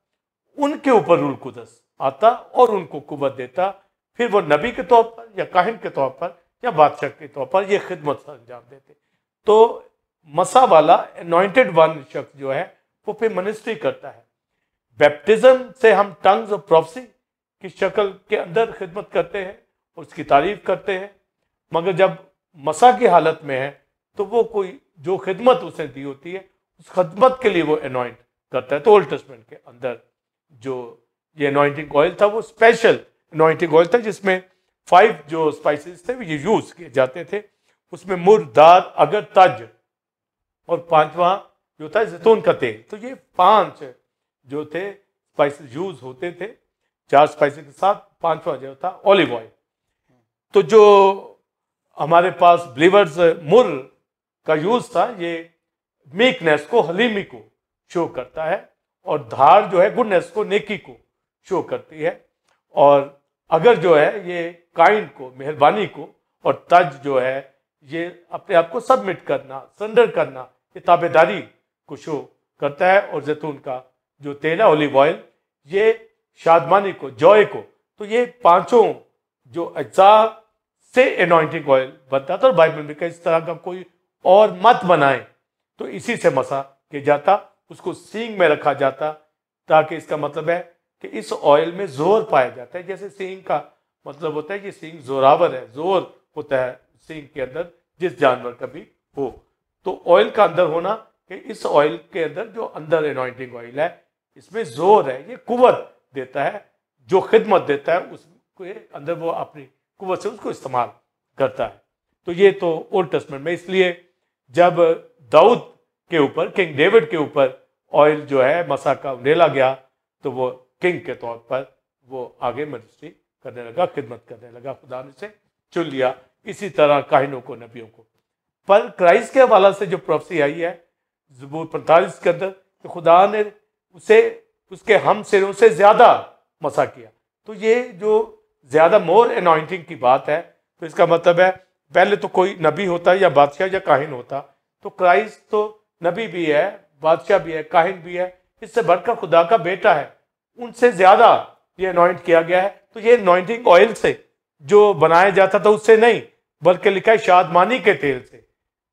उनके ऊपर रूल कुदस आता और उनको कुबत देता फिर वो नबी के तौर पर या काहिन के तौर पर या बादशाह के तौर पर ये खिदमत अंजाम देते तो मसा वाला अनॉइंटेड वन शख्स जो है वो फिर मिनिस्ट्री करता है बैप्टिज्म से हम टंग्स और प्रोफसी की शक्ल के अंदर खिदमत करते हैं उसकी तारीफ करते हैं मगर जब मसा की हालत में है तो वो कोई जो खिदमत उसने दी होती है उस खिदमत के लिए वो अनॉइंट करता है तो ओल्ड टेस्टमेंट के अंदर जो ये अनॉइंटिंग ऑयल था वो स्पेशल अनॉइंटिंग ऑयल था जिसमें फाइव जो स्पाइसेस थे ये यूज़ किए जाते थे उसमें मुर दाद अगर तज और पांचवा जो था जैतून का तेल तो ये पांच जो थे स्पाइसेस यूज होते थे चार स्पाइसेस के साथ पांचवा जो था ऑलिव ऑयल तो जो हमारे पास ब्लीवर्स मुर का यूज था ये मीकनेस को हलीमी को शो करता है और धार जो है गुडनेस को नेकी को शो करती है और अगर जो है ये काइंड को मेहरबानी को और तज जो है ये अपने आप को सबमिट करना सरेंडर करना ये ताबेदारी को शो करता है और जैतून का जो तेल है ओलिव ऑयल ये शादमानी को जॉय को तो ये पांचों जो अज्जा से एनॉइंटिंग ऑयल बनता था और बाइबल में इस तरह का कोई और मत बनाए तो इसी से मसा के जाता उसको सींग में रखा जाता ताकि इसका मतलब है कि इस ऑयल में जोर पाया जाता है जैसे सींग का मतलब होता है कि सींग जोरावर है जोर होता है सींग के अंदर जिस जानवर का भी हो तो ऑयल का अंदर होना कि इस ऑयल के अंदर जो अंदर एनॉइंटिंग ऑयल है इसमें जोर है ये कुवत देता है जो खिदमत देता है उसके अंदर वो अपनी कुवत से उसको इस्तेमाल करता है तो ये तो ओल्ड टेस्टमेंट में इसलिए जब दाऊद के ऊपर किंग डेविड के ऊपर ऑयल जो है मसा का उंडेला गया तो वो किंग के तौर पर वो आगे मजिस्ट्री करने लगा खिदमत करने लगा खुदा ने से चुन लिया इसी तरह काहिनों को नबियों को पर क्राइस्ट के हवाला से जो प्रॉफसी आई है जबूर पैंतालीस के अंदर कि खुदा ने उसे उसके हम सिरों से ज़्यादा मसा किया तो ये जो ज़्यादा मोर अनोइंटिंग की बात है तो इसका मतलब है पहले तो कोई नबी होता या बादशाह या काहिन होता तो क्राइस्ट तो नबी भी है बादशाह भी है काहिन भी है इससे बढ़कर खुदा का बेटा है उनसे ज़्यादा ये अनॉइंट किया गया है तो ये अनॉइंटिंग ऑयल से जो बनाया जाता था उससे नहीं बल्कि लिखा है शादमानी के तेल से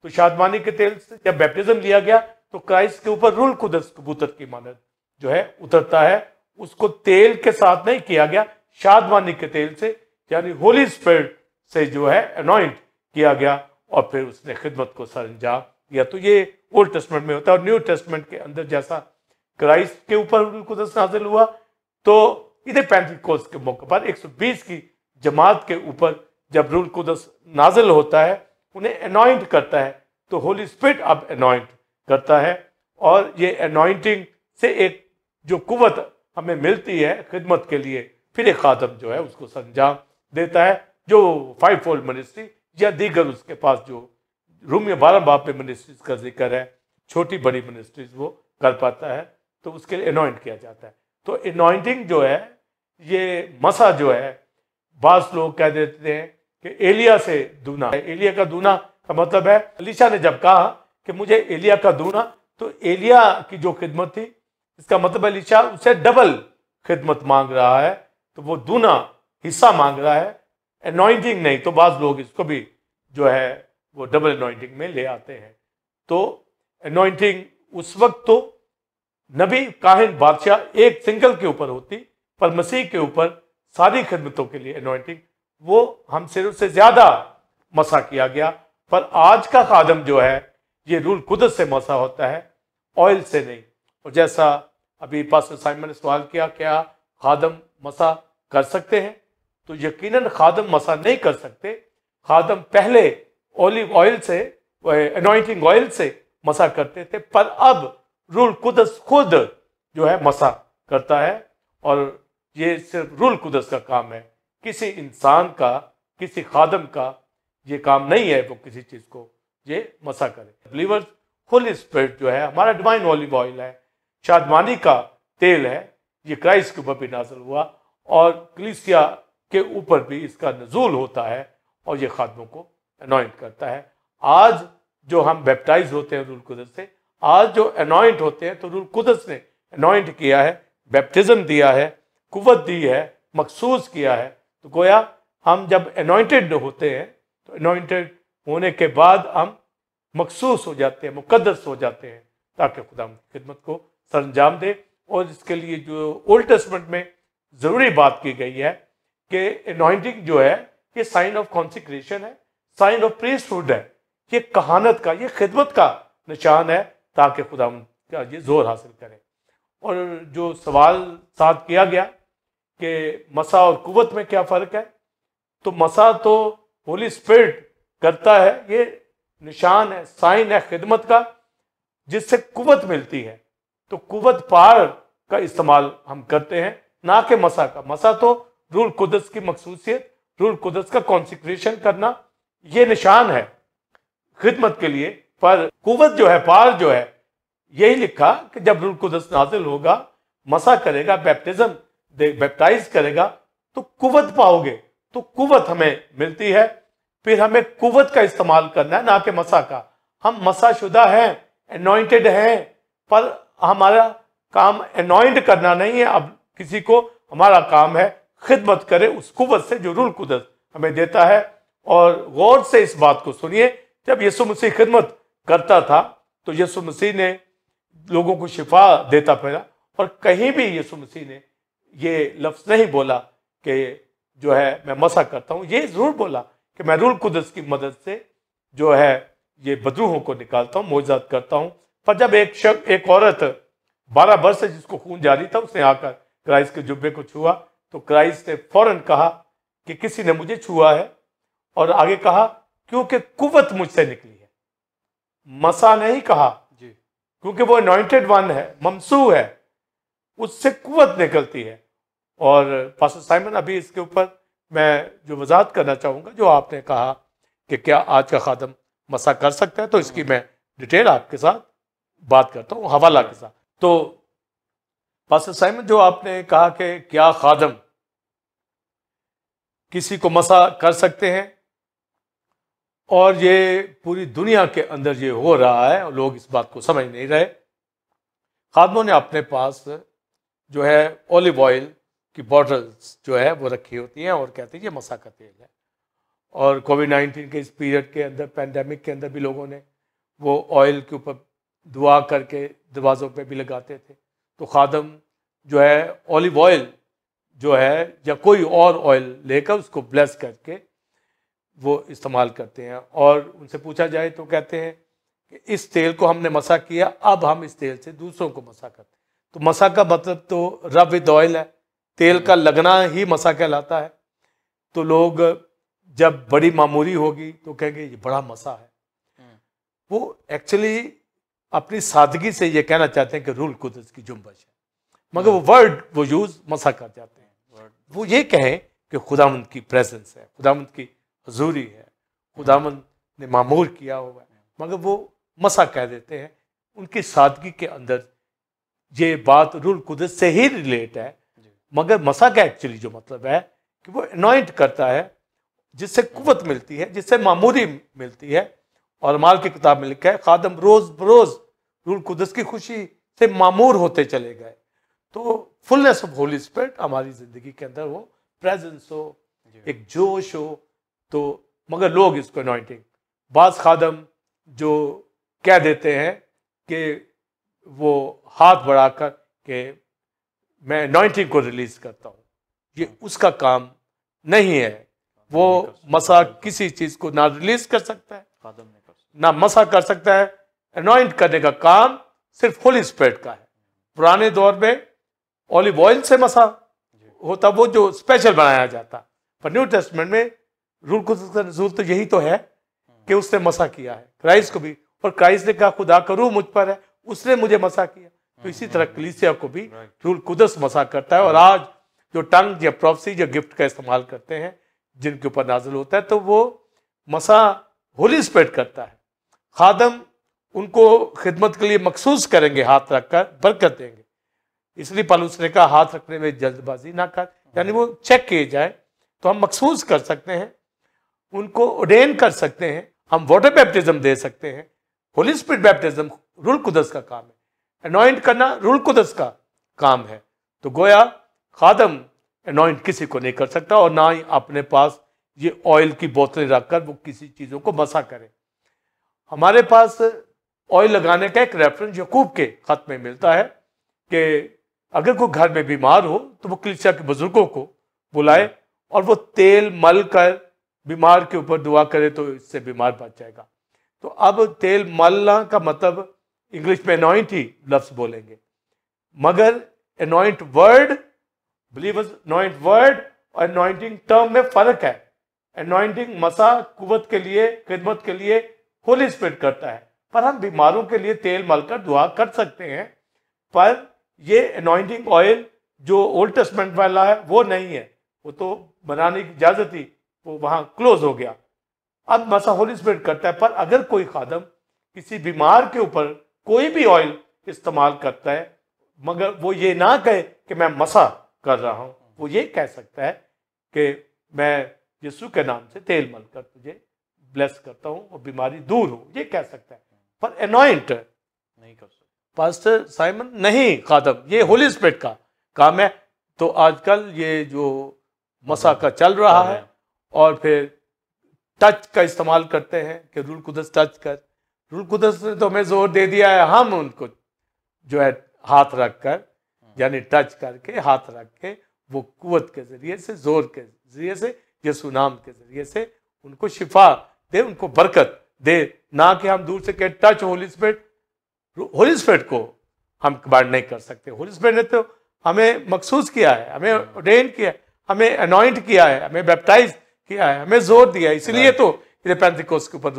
तो शादमानी के तेल से जब बैप्टिज्म लिया गया तो क्राइस्ट के ऊपर रूल कुदस कबूतर की मानद जो है उतरता है उसको तेल के साथ नहीं किया गया शादमानी के तेल से यानी होली स्पिरिट से जो है अनॉइंट किया गया और फिर उसने खिदमत को सर अंजाम दिया तो ये ओल्ड टेस्टमेंट में होता है और न्यू टेस्टमेंट के अंदर जैसा क्राइस्ट के ऊपर रूल कुदस नाजिल हुआ तो इधर पेंटिकोस के मौके पर 120 की जमात के ऊपर जब रूल कुदस नाजिल होता है उन्हें अनॉइंट करता है तो होली स्पिरिट अब अनॉइंट करता है और ये अनॉइंटिंग से एक जो कुवत हमें मिलती है खिदमत के लिए फिर एक आदम जो है उसको संजाम देता है जो फाइव फोल्ड मिनिस्ट्री या दीगर उसके पास जो रूम में बारह बाप में मिनिस्ट्रीज का जिक्र है छोटी बड़ी मिनिस्ट्रीज वो कर पाता है तो उसके लिए अनॉइंट किया जाता है तो अनॉइंटिंग जो है ये मसा जो है बास लोग कह देते हैं कि एलिया से दूना एलिया का दूना का मतलब है अलीशा ने जब कहा कि मुझे एलिया का दूना तो एलिया की जो खिदमत थी इसका मतलब अलीशा उसे डबल खिदमत मांग रहा है तो वो दूना हिस्सा मांग रहा है अनोइंटिंग नहीं तो बाज लोग इसको भी जो है वो डबल अनोइंटिंग में ले आते हैं तो अनॉइंटिंग उस वक्त तो नबी काहिन बादशाह एक सिंगल के ऊपर होती पर मसीह के ऊपर सारी खिदमतों के लिए अनोइंटिंग वो हमसे उससे ज्यादा मसा किया गया पर आज का कादम जो है ये रूल कुदरत से मसा होता है ऑयल से नहीं और जैसा अभी पास साइमन ने सवाल किया क्या खादम मसा कर सकते हैं तो यकीनन खादम मसा नहीं कर सकते खादम पहले ओलिव ऑयल से अनॉइंटिंग ऑयल से मसा करते थे पर अब रूल कुदस खुद जो है मसा करता है और ये सिर्फ रूल कुदस का काम है किसी इंसान का किसी खादम का ये काम नहीं है वो किसी चीज़ को ये मसा करे बिलीवर्स होली स्पिरिट जो है हमारा डिवाइन ऑलिव ऑयल है शादमानी का तेल है ये क्राइस्ट के ऊपर भी नाजल हुआ और क्लिसिया के ऊपर भी इसका नजूल होता है और ये खादमों को अनॉइंट करता है आज जो हम बैप्टाइज होते हैं रूल कुदस से आज जो अनॉइंट होते हैं तो रूल कुदस ने अनॉइंट किया है बैप्टिज्म दिया है कुवत दी है मखसूस किया है तो गोया हम जब अनॉइंटेड होते हैं तो अनॉइंटेड होने के बाद हम मखसूस हो जाते हैं मुकदस हो जाते हैं ताकि खुदा खिदमत को सर अंजाम दे और इसके लिए जो ओल्ड टेस्टमेंट में ज़रूरी बात की गई है कि अनोइंटिंग जो है ये साइन ऑफ कॉन्सिक्रेशन है साइन ऑफ फूड है ये कहानत का ये खिदमत का निशान है ताकि खुदा का ये जोर हासिल करें और जो सवाल साथ किया गया कि मसा और कुवत में क्या फ़र्क है तो मसा तो होली स्पिरिट करता है ये निशान है साइन है खिदमत का जिससे कुवत मिलती है तो कुवत पार का इस्तेमाल हम करते हैं ना कि मसा का मसा तो रूल कुदस की मखसूसियत रूल कुदस का कॉन्सिक्रेशन करना ये निशान है खिदमत के लिए पर कुवत जो है पार जो है यही लिखा कि जब रूल कुदस नाजिल होगा मसा करेगा बैप्टिज्म बैप्टाइज करेगा तो कुवत पाओगे तो कुवत हमें मिलती है फिर हमें कुवत का इस्तेमाल करना है ना कि मसा का हम मसाशुदा हैं एनॉइंटेड हैं पर हमारा काम एनॉइंट करना नहीं है अब किसी को हमारा काम है खिदमत करे उस कुवत से जो रुल कुदरत हमें देता है और गौर से इस बात को सुनिए जब यसु मसीह खिदमत करता था तो यसु मसीह ने लोगों को शिफा देता फिर और कहीं भी यसु मसीह ने ये लफ्ज़ नहीं बोला कि जो है मैं मसा करता हूँ ये ज़रूर बोला कि मैं रूल कुदस की मदद से जो है ये बदरूहों को निकालता हूँ मोजात करता हूँ पर जब एक शख्स एक औरत बारह बरस से जिसको खून जारी था उसने आकर क्राइस्ट के जुब्बे को छुआ तो क्राइस्ट ने फौरन कहा कि किसी ने मुझे छुआ है और आगे कहा क्योंकि कुवत मुझसे निकली है मसा नहीं कहा क्योंकि वो अनोइंटेड वन है ममसू है उससे कुत निकलती है और फास्टर साइमन अभी इसके ऊपर मैं जो वजाहत करना चाहूँगा जो आपने कहा कि क्या आज का खादम मसा कर सकता है तो इसकी मैं डिटेल आपके साथ बात करता हूँ हवाला के साथ तो फास्टर साइमन जो आपने कहा कि क्या खादम किसी को मसा कर सकते हैं और ये पूरी दुनिया के अंदर ये हो रहा है लोग इस बात को समझ नहीं रहे खादमों ने अपने पास जो है ओलिव ऑयल की बॉटल्स जो है वो रखी होती हैं और कहते हैं ये मसा का तेल है और कोविड नाइन्टीन के इस पीरियड के अंदर पैंडमिक के अंदर भी लोगों ने वो ऑयल के ऊपर दुआ करके दरवाज़ों पे भी लगाते थे तो खादम जो है ऑलिव ऑयल जो है या कोई और ऑयल लेकर उसको ब्लेस करके वो इस्तेमाल करते हैं और उनसे पूछा जाए तो कहते हैं कि इस तेल को हमने मसा किया अब हम इस तेल से दूसरों को मसा करते हैं तो मसा का मतलब तो रब विद ऑयल है तेल का लगना ही मसा कहलाता है तो लोग जब बड़ी मामूली होगी तो कहेंगे ये बड़ा मसा है हम्म। वो एक्चुअली अपनी सादगी से ये कहना चाहते हैं कि रूल क़ुद की जुम्बश है मगर वो वर्ड हम्म। वो यूज़ मसा कर जाते हैं वो ये कहें कि खुदामंद की प्रेजेंस है खुदामंद की हजूरी है खुदामंद ने मामूर किया हुआ है मगर वो मसा कह देते हैं उनकी सादगी के अंदर ये बात रूल कुदस से ही रिलेट है मगर मसा का एक्चुअली जो मतलब है कि वो अनॉइंट करता है जिससे कुत मिलती है जिससे मामूरी मिलती है और माल की किताब में लिखा है खादम रोज बरोज रूल कुदस की खुशी से मामूर होते चले गए तो फुलनेस ऑफ होली स्पिरिट हमारी ज़िंदगी के अंदर हो प्रेजेंस हो एक जोश हो तो मगर लोग इसको अनॉइंटिंग बास खादम जो कह देते हैं कि वो हाथ बढ़ाकर के मैं नाइन्टी को रिलीज करता हूँ ये उसका काम नहीं है वो मसा किसी चीज को ना रिलीज कर सकता है ना मसा कर सकता है अनॉइंट करने का काम सिर्फ होली स्प्रेड का है पुराने दौर में ऑलिव ऑयल से मसा होता वो जो स्पेशल बनाया जाता पर न्यू टेस्टमेंट में रूल रूल तो यही तो है कि हम्म। उसने मसा किया है क्राइस्ट को भी और क्राइस्ट ने कहा खुदा करू मुझ पर है उसने मुझे मसा किया तो इसी हम्म, तरह हम्म, कलीसिया को भी रूल कुदस मसा करता है और आज जो टंग या प्रॉपसी या गिफ्ट का इस्तेमाल करते हैं जिनके ऊपर नाजिल होता है तो वो मसा होली स्प्रेड करता है खादम उनको खिदमत के लिए मखसूस करेंगे हाथ रखकर बरकत देंगे इसलिए पालूस ने कहा हाथ रखने में जल्दबाजी ना कर यानी वो चेक किए जाए तो हम मखसूस कर सकते हैं उनको ओडेन कर सकते हैं हम वाटर बैप्टिज्म दे सकते हैं होली स्प्रिट बैप्टिज्म रुल कुदस का काम है अनॉइंट करना रुल कुदस का काम है तो गोया खादम अनॉइंट किसी को नहीं कर सकता और ना ही अपने पास ये ऑयल की बोतलें रखकर वो किसी चीज़ों को मसा करे हमारे पास ऑयल लगाने का एक रेफरेंस यकूब के ख़त में मिलता है कि अगर कोई घर में बीमार हो तो वो कलिसिया के बुज़ुर्गों को बुलाए और वो तेल मल कर बीमार के ऊपर दुआ करे तो इससे बीमार बच जाएगा तो अब तेल मलना का मतलब इंग्लिश में अनोइंट ही लफ्स बोलेंगे मगर anoint word believers anoint word और अनोइंटिंग टर्म में फर्क है अनोइंटिंग मसा कुवत के लिए खिदमत के लिए होली स्पिरिट करता है पर हम बीमारों के लिए तेल मलकर दुआ कर सकते हैं पर ये अनोइंटिंग ऑयल जो ओल्ड टेस्टमेंट वाला है वो नहीं है वो तो बनाने की इजाज़त थी वो वहां क्लोज हो गया अब मसा होली स्पिरिट करता है पर अगर कोई खादम किसी बीमार के ऊपर कोई भी ऑयल इस्तेमाल करता है मगर वो ये ना कहे कि मैं मसा कर रहा हूँ वो ये कह सकता है कि मैं यीशु के नाम से तेल मल कर तुझे ब्लेस करता हूँ और बीमारी दूर हो ये कह सकता है पर एनॉइंट नहीं कर सकता पास्टर साइमन नहीं खादम ये होली स्पिरिट का काम है तो आजकल ये जो मसा का चल रहा हाँ, है हाँ। और फिर टच का इस्तेमाल करते हैं कि रूल कुदस टच कर कुदस ने तो हमें जोर दे दिया है हम उनको जो है हाथ रख कर यानी टच करके हाथ रख के वो कुत के जरिए से जोर के जरिए से यसु नाम के जरिए से उनको शिफा दे उनको बरकत दे ना कि हम दूर से कह touch Holy Spirit Holy Spirit को हम कमांड नहीं कर सकते होली स्पेट ने तो हमें मखसूस किया है हमें ऑर्डेन किया है हमें अनॉइंट किया है हमें बैप्टाइज किया है हमें जोर दिया है इसलिए तो इधर पैंतिकोस के ऊपर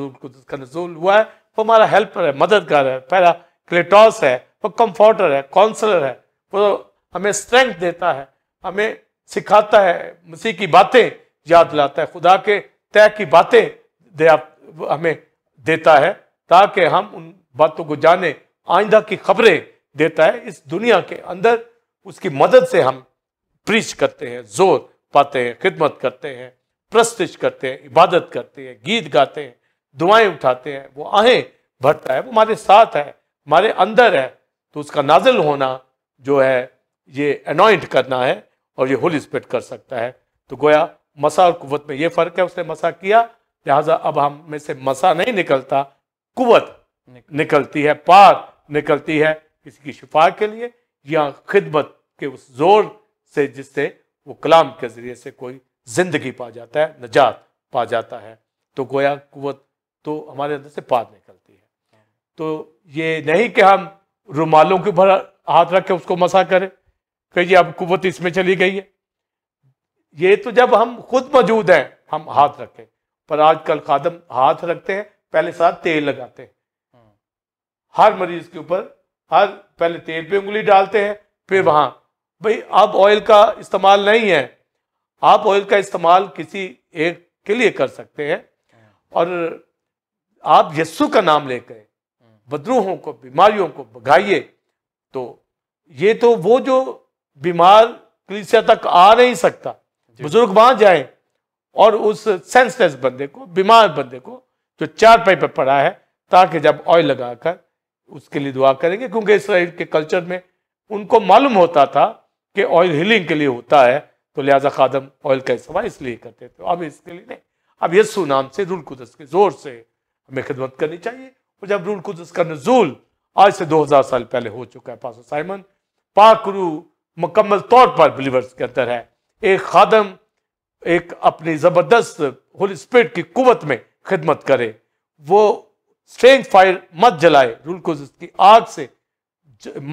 का नजोल हुआ है वो हमारा हेल्पर है मददगार है पहला क्लेटॉस है वो कंफर्टर है काउंसलर है वो हमें स्ट्रेंथ देता है हमें सिखाता है मसीह की बातें याद दिलाता है खुदा के तय की बातें हमें देता है ताकि हम उन बातों को जाने आइंदा की खबरें देता है इस दुनिया के अंदर उसकी मदद से हम प्रीच करते हैं जोर पाते हैं खिदमत करते हैं प्रस्तुत करते हैं इबादत करते हैं गीत गाते हैं दुआएं उठाते हैं वो आहें भरता है वो हमारे साथ है हमारे अंदर है तो उसका नाजिल होना जो है ये अनॉइंट करना है और ये होली स्पिट कर सकता है तो गोया मसा और कुवत में ये फ़र्क है उसने मसा किया लिहाजा अब हम में से मसा नहीं निकलता कुवत निकलती है पार निकलती है किसी की शिफा के लिए या खिदमत के उस जोर से जिससे वो कलाम के ज़रिए से कोई ज़िंदगी पा जाता है नजात पा जाता है तो गोया कुत तो हमारे अंदर से बात निकलती है तो ये नहीं कि हम रुमालों के ऊपर हाथ रख के उसको मसा करें कि जी अब कुत इसमें चली गई है ये तो जब हम खुद मौजूद हैं हम हाथ रखें पर आजकल खादम हाथ रखते हैं पहले साथ तेल लगाते हैं हर मरीज के ऊपर हर पहले तेल पे उंगली डालते हैं फिर वहां भाई आप ऑयल का इस्तेमाल नहीं है आप ऑयल का इस्तेमाल किसी एक के लिए कर सकते हैं और आप यस्सु का नाम लेकर गए बदरूहों को बीमारियों को भगाइए तो ये तो वो जो बीमार कलिसिया तक आ नहीं सकता बुजुर्ग वहां जाए और उस सेंसलेस बंदे को बीमार बंदे को जो चार पाई पर पड़ा है ताकि जब ऑयल लगाकर उसके लिए दुआ करेंगे क्योंकि इसराइल के कल्चर में उनको मालूम होता था कि ऑयल हीलिंग के लिए होता है तो लिहाजा खादम ऑयल का इस्तेमाल इसलिए करते थे अब इसके लिए नहीं अब यस्सु नाम से रुल कुदस के जोर से हमें खिदमत करनी चाहिए और जब रूल कुदस का नजूल आज से 2000 साल पहले हो चुका है पासो साइमन पाक रू मुकम्मल तौर पर बिलीवर्स के अंदर है एक खादम एक अपनी ज़बरदस्त होली स्पिरिट की कुवत में खिदमत करे वो स्ट्रेंज फायर मत जलाए रूल कुदस की आग से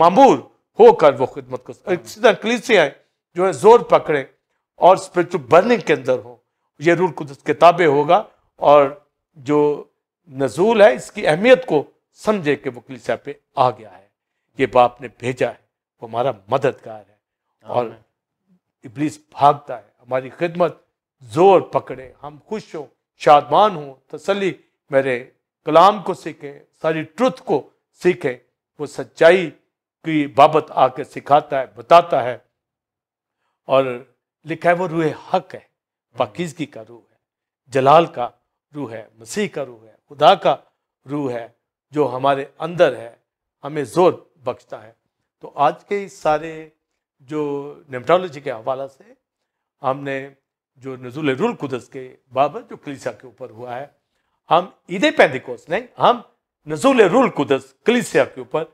मामूर होकर वो खिदमत को इसी तरह जो है जोर पकड़े और स्पिरिचुअल बर्निंग के अंदर हो ये रूल कुदस किताबें होगा और जो नजूल है इसकी अहमियत को समझे कि वो कलिसा पे आ गया है ये बाप ने भेजा है वो हमारा मददगार है और इबलीस भागता है हमारी खिदमत जोर पकड़े हम खुश हों शादमान हों तसली मेरे कलाम को सीखें सारी ट्रुथ को सीखें वो सच्चाई की बाबत आके सिखाता है बताता है और लिखा है वो रूह हक है पाकिजगी का रूह है जलाल का रूह है मसीह का रूह है खुदा का रूह है जो हमारे अंदर है हमें ज़ोर बख्शता है तो आज के इस सारे जो नेमटोलॉजी के हवाला से हमने जो नजूल रुल कुदस के बाबत जो कलिसा के ऊपर हुआ है हम ईदे पैंदिकोस नहीं हम नजूल रुल कुदस कलिसिया के ऊपर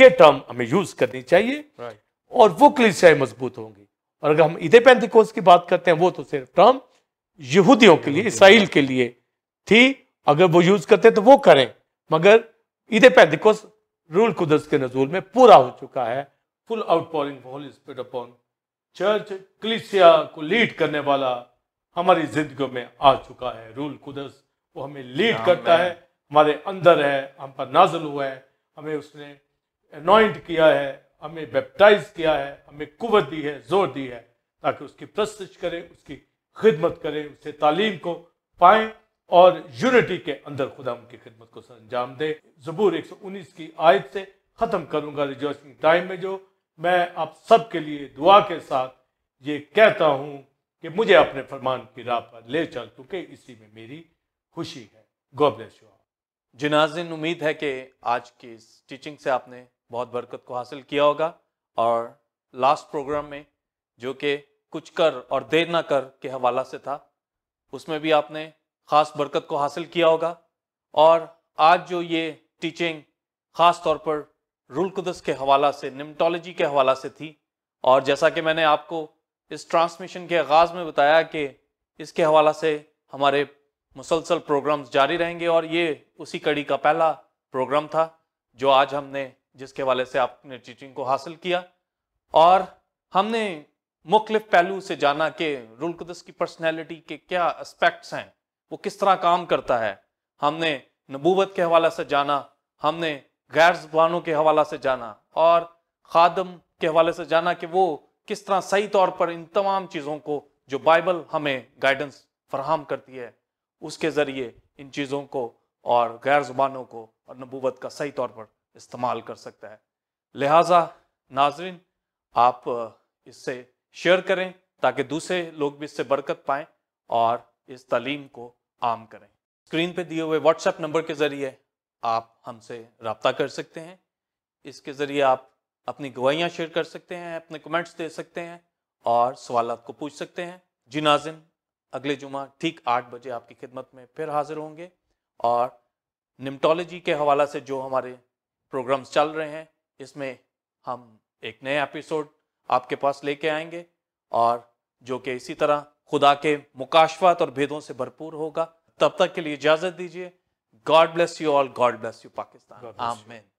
ये टर्म हमें यूज़ करनी चाहिए और वो कलिसियाएँ मजबूत होंगी और अगर हम ईदे पैंतिकोस की बात करते हैं वो तो सिर्फ टर्म यहूदियों के लिए इसराइल के लिए थी अगर वो यूज करते तो वो करें मगर ईद देखो रूल कुदस के नजूल में पूरा हो चुका है full outpouring Holy Spirit upon church क्लिसिया को लीड करने वाला हमारी जिंदगी में आ चुका है रूल कुदस वो हमें लीड करता है हमारे अंदर है हम पर नाजल हुआ है हमें उसने अनॉइंट किया है हमें बेप्टाइज किया है हमें कुवत दी है जोर दी है ताकि उसकी प्रस्तुत करें उसकी खिदमत करें उससे तालीम को पाएं और यूनिटी के अंदर खुदा उनकी खिदमत को अंजाम दे जबूर 119 की आयत से ख़त्म करूंगा रिजॉइसिंग टाइम में जो मैं आप सब के लिए दुआ के साथ ये कहता हूँ कि मुझे अपने फरमान की राह पर ले चल चुके इसी में मेरी खुशी है गॉड ब्लेस यू जिनाजिन उम्मीद है कि आज की इस टीचिंग से आपने बहुत बरकत को हासिल किया होगा और लास्ट प्रोग्राम में जो कि कुछ कर और देर ना कर के हवाला से था उसमें भी आपने ख़ास बरकत को हासिल किया होगा और आज जो ये टीचिंग ख़ास तौर पर रूल कुदस के हवाला से निमटोलॉजी के हवाला से थी और जैसा कि मैंने आपको इस ट्रांसमिशन के आगाज़ में बताया कि इसके हवाला से हमारे मुसलसल प्रोग्राम्स जारी रहेंगे और ये उसी कड़ी का पहला प्रोग्राम था जो आज हमने जिसके हवाले से आपने टीचिंग को हासिल किया और हमने मुख्तफ पहलू से जाना कि रुल कुदस की पर्सनैलिटी के क्या एस्पेक्ट्स हैं वो किस तरह काम करता है हमने नबूवत के हवाले से जाना हमने गैर जुबानों के हवाले से जाना और खादम के हवाले से जाना कि वो किस तरह सही तौर पर इन तमाम चीज़ों को जो बाइबल हमें गाइडेंस फराहम करती है उसके ज़रिए इन चीज़ों को और गैर जुबानों को और नबूवत का सही तौर पर इस्तेमाल कर सकता है लिहाजा नाजरीन आप इससे शेयर करें ताकि दूसरे लोग भी इससे बरकत पाएँ और इस तलीम को आम करें स्क्रीन पे दिए हुए व्हाट्सएप नंबर के ज़रिए आप हमसे रबता कर सकते हैं इसके ज़रिए आप अपनी गवाहियाँ शेयर कर सकते हैं अपने कमेंट्स दे सकते हैं और सवाल को पूछ सकते हैं जी नाज़िम अगले जुमा ठीक आठ बजे आपकी खिदमत में फिर हाजिर होंगे और निमटोलॉजी के हवाला से जो हमारे प्रोग्राम्स चल रहे हैं इसमें हम एक नए एपिसोड आपके पास लेके आएंगे और जो कि इसी तरह खुदा के मुकाशवात और भेदों से भरपूर होगा तब तक के लिए इजाज़त दीजिए God bless you all God bless you Pakistan amen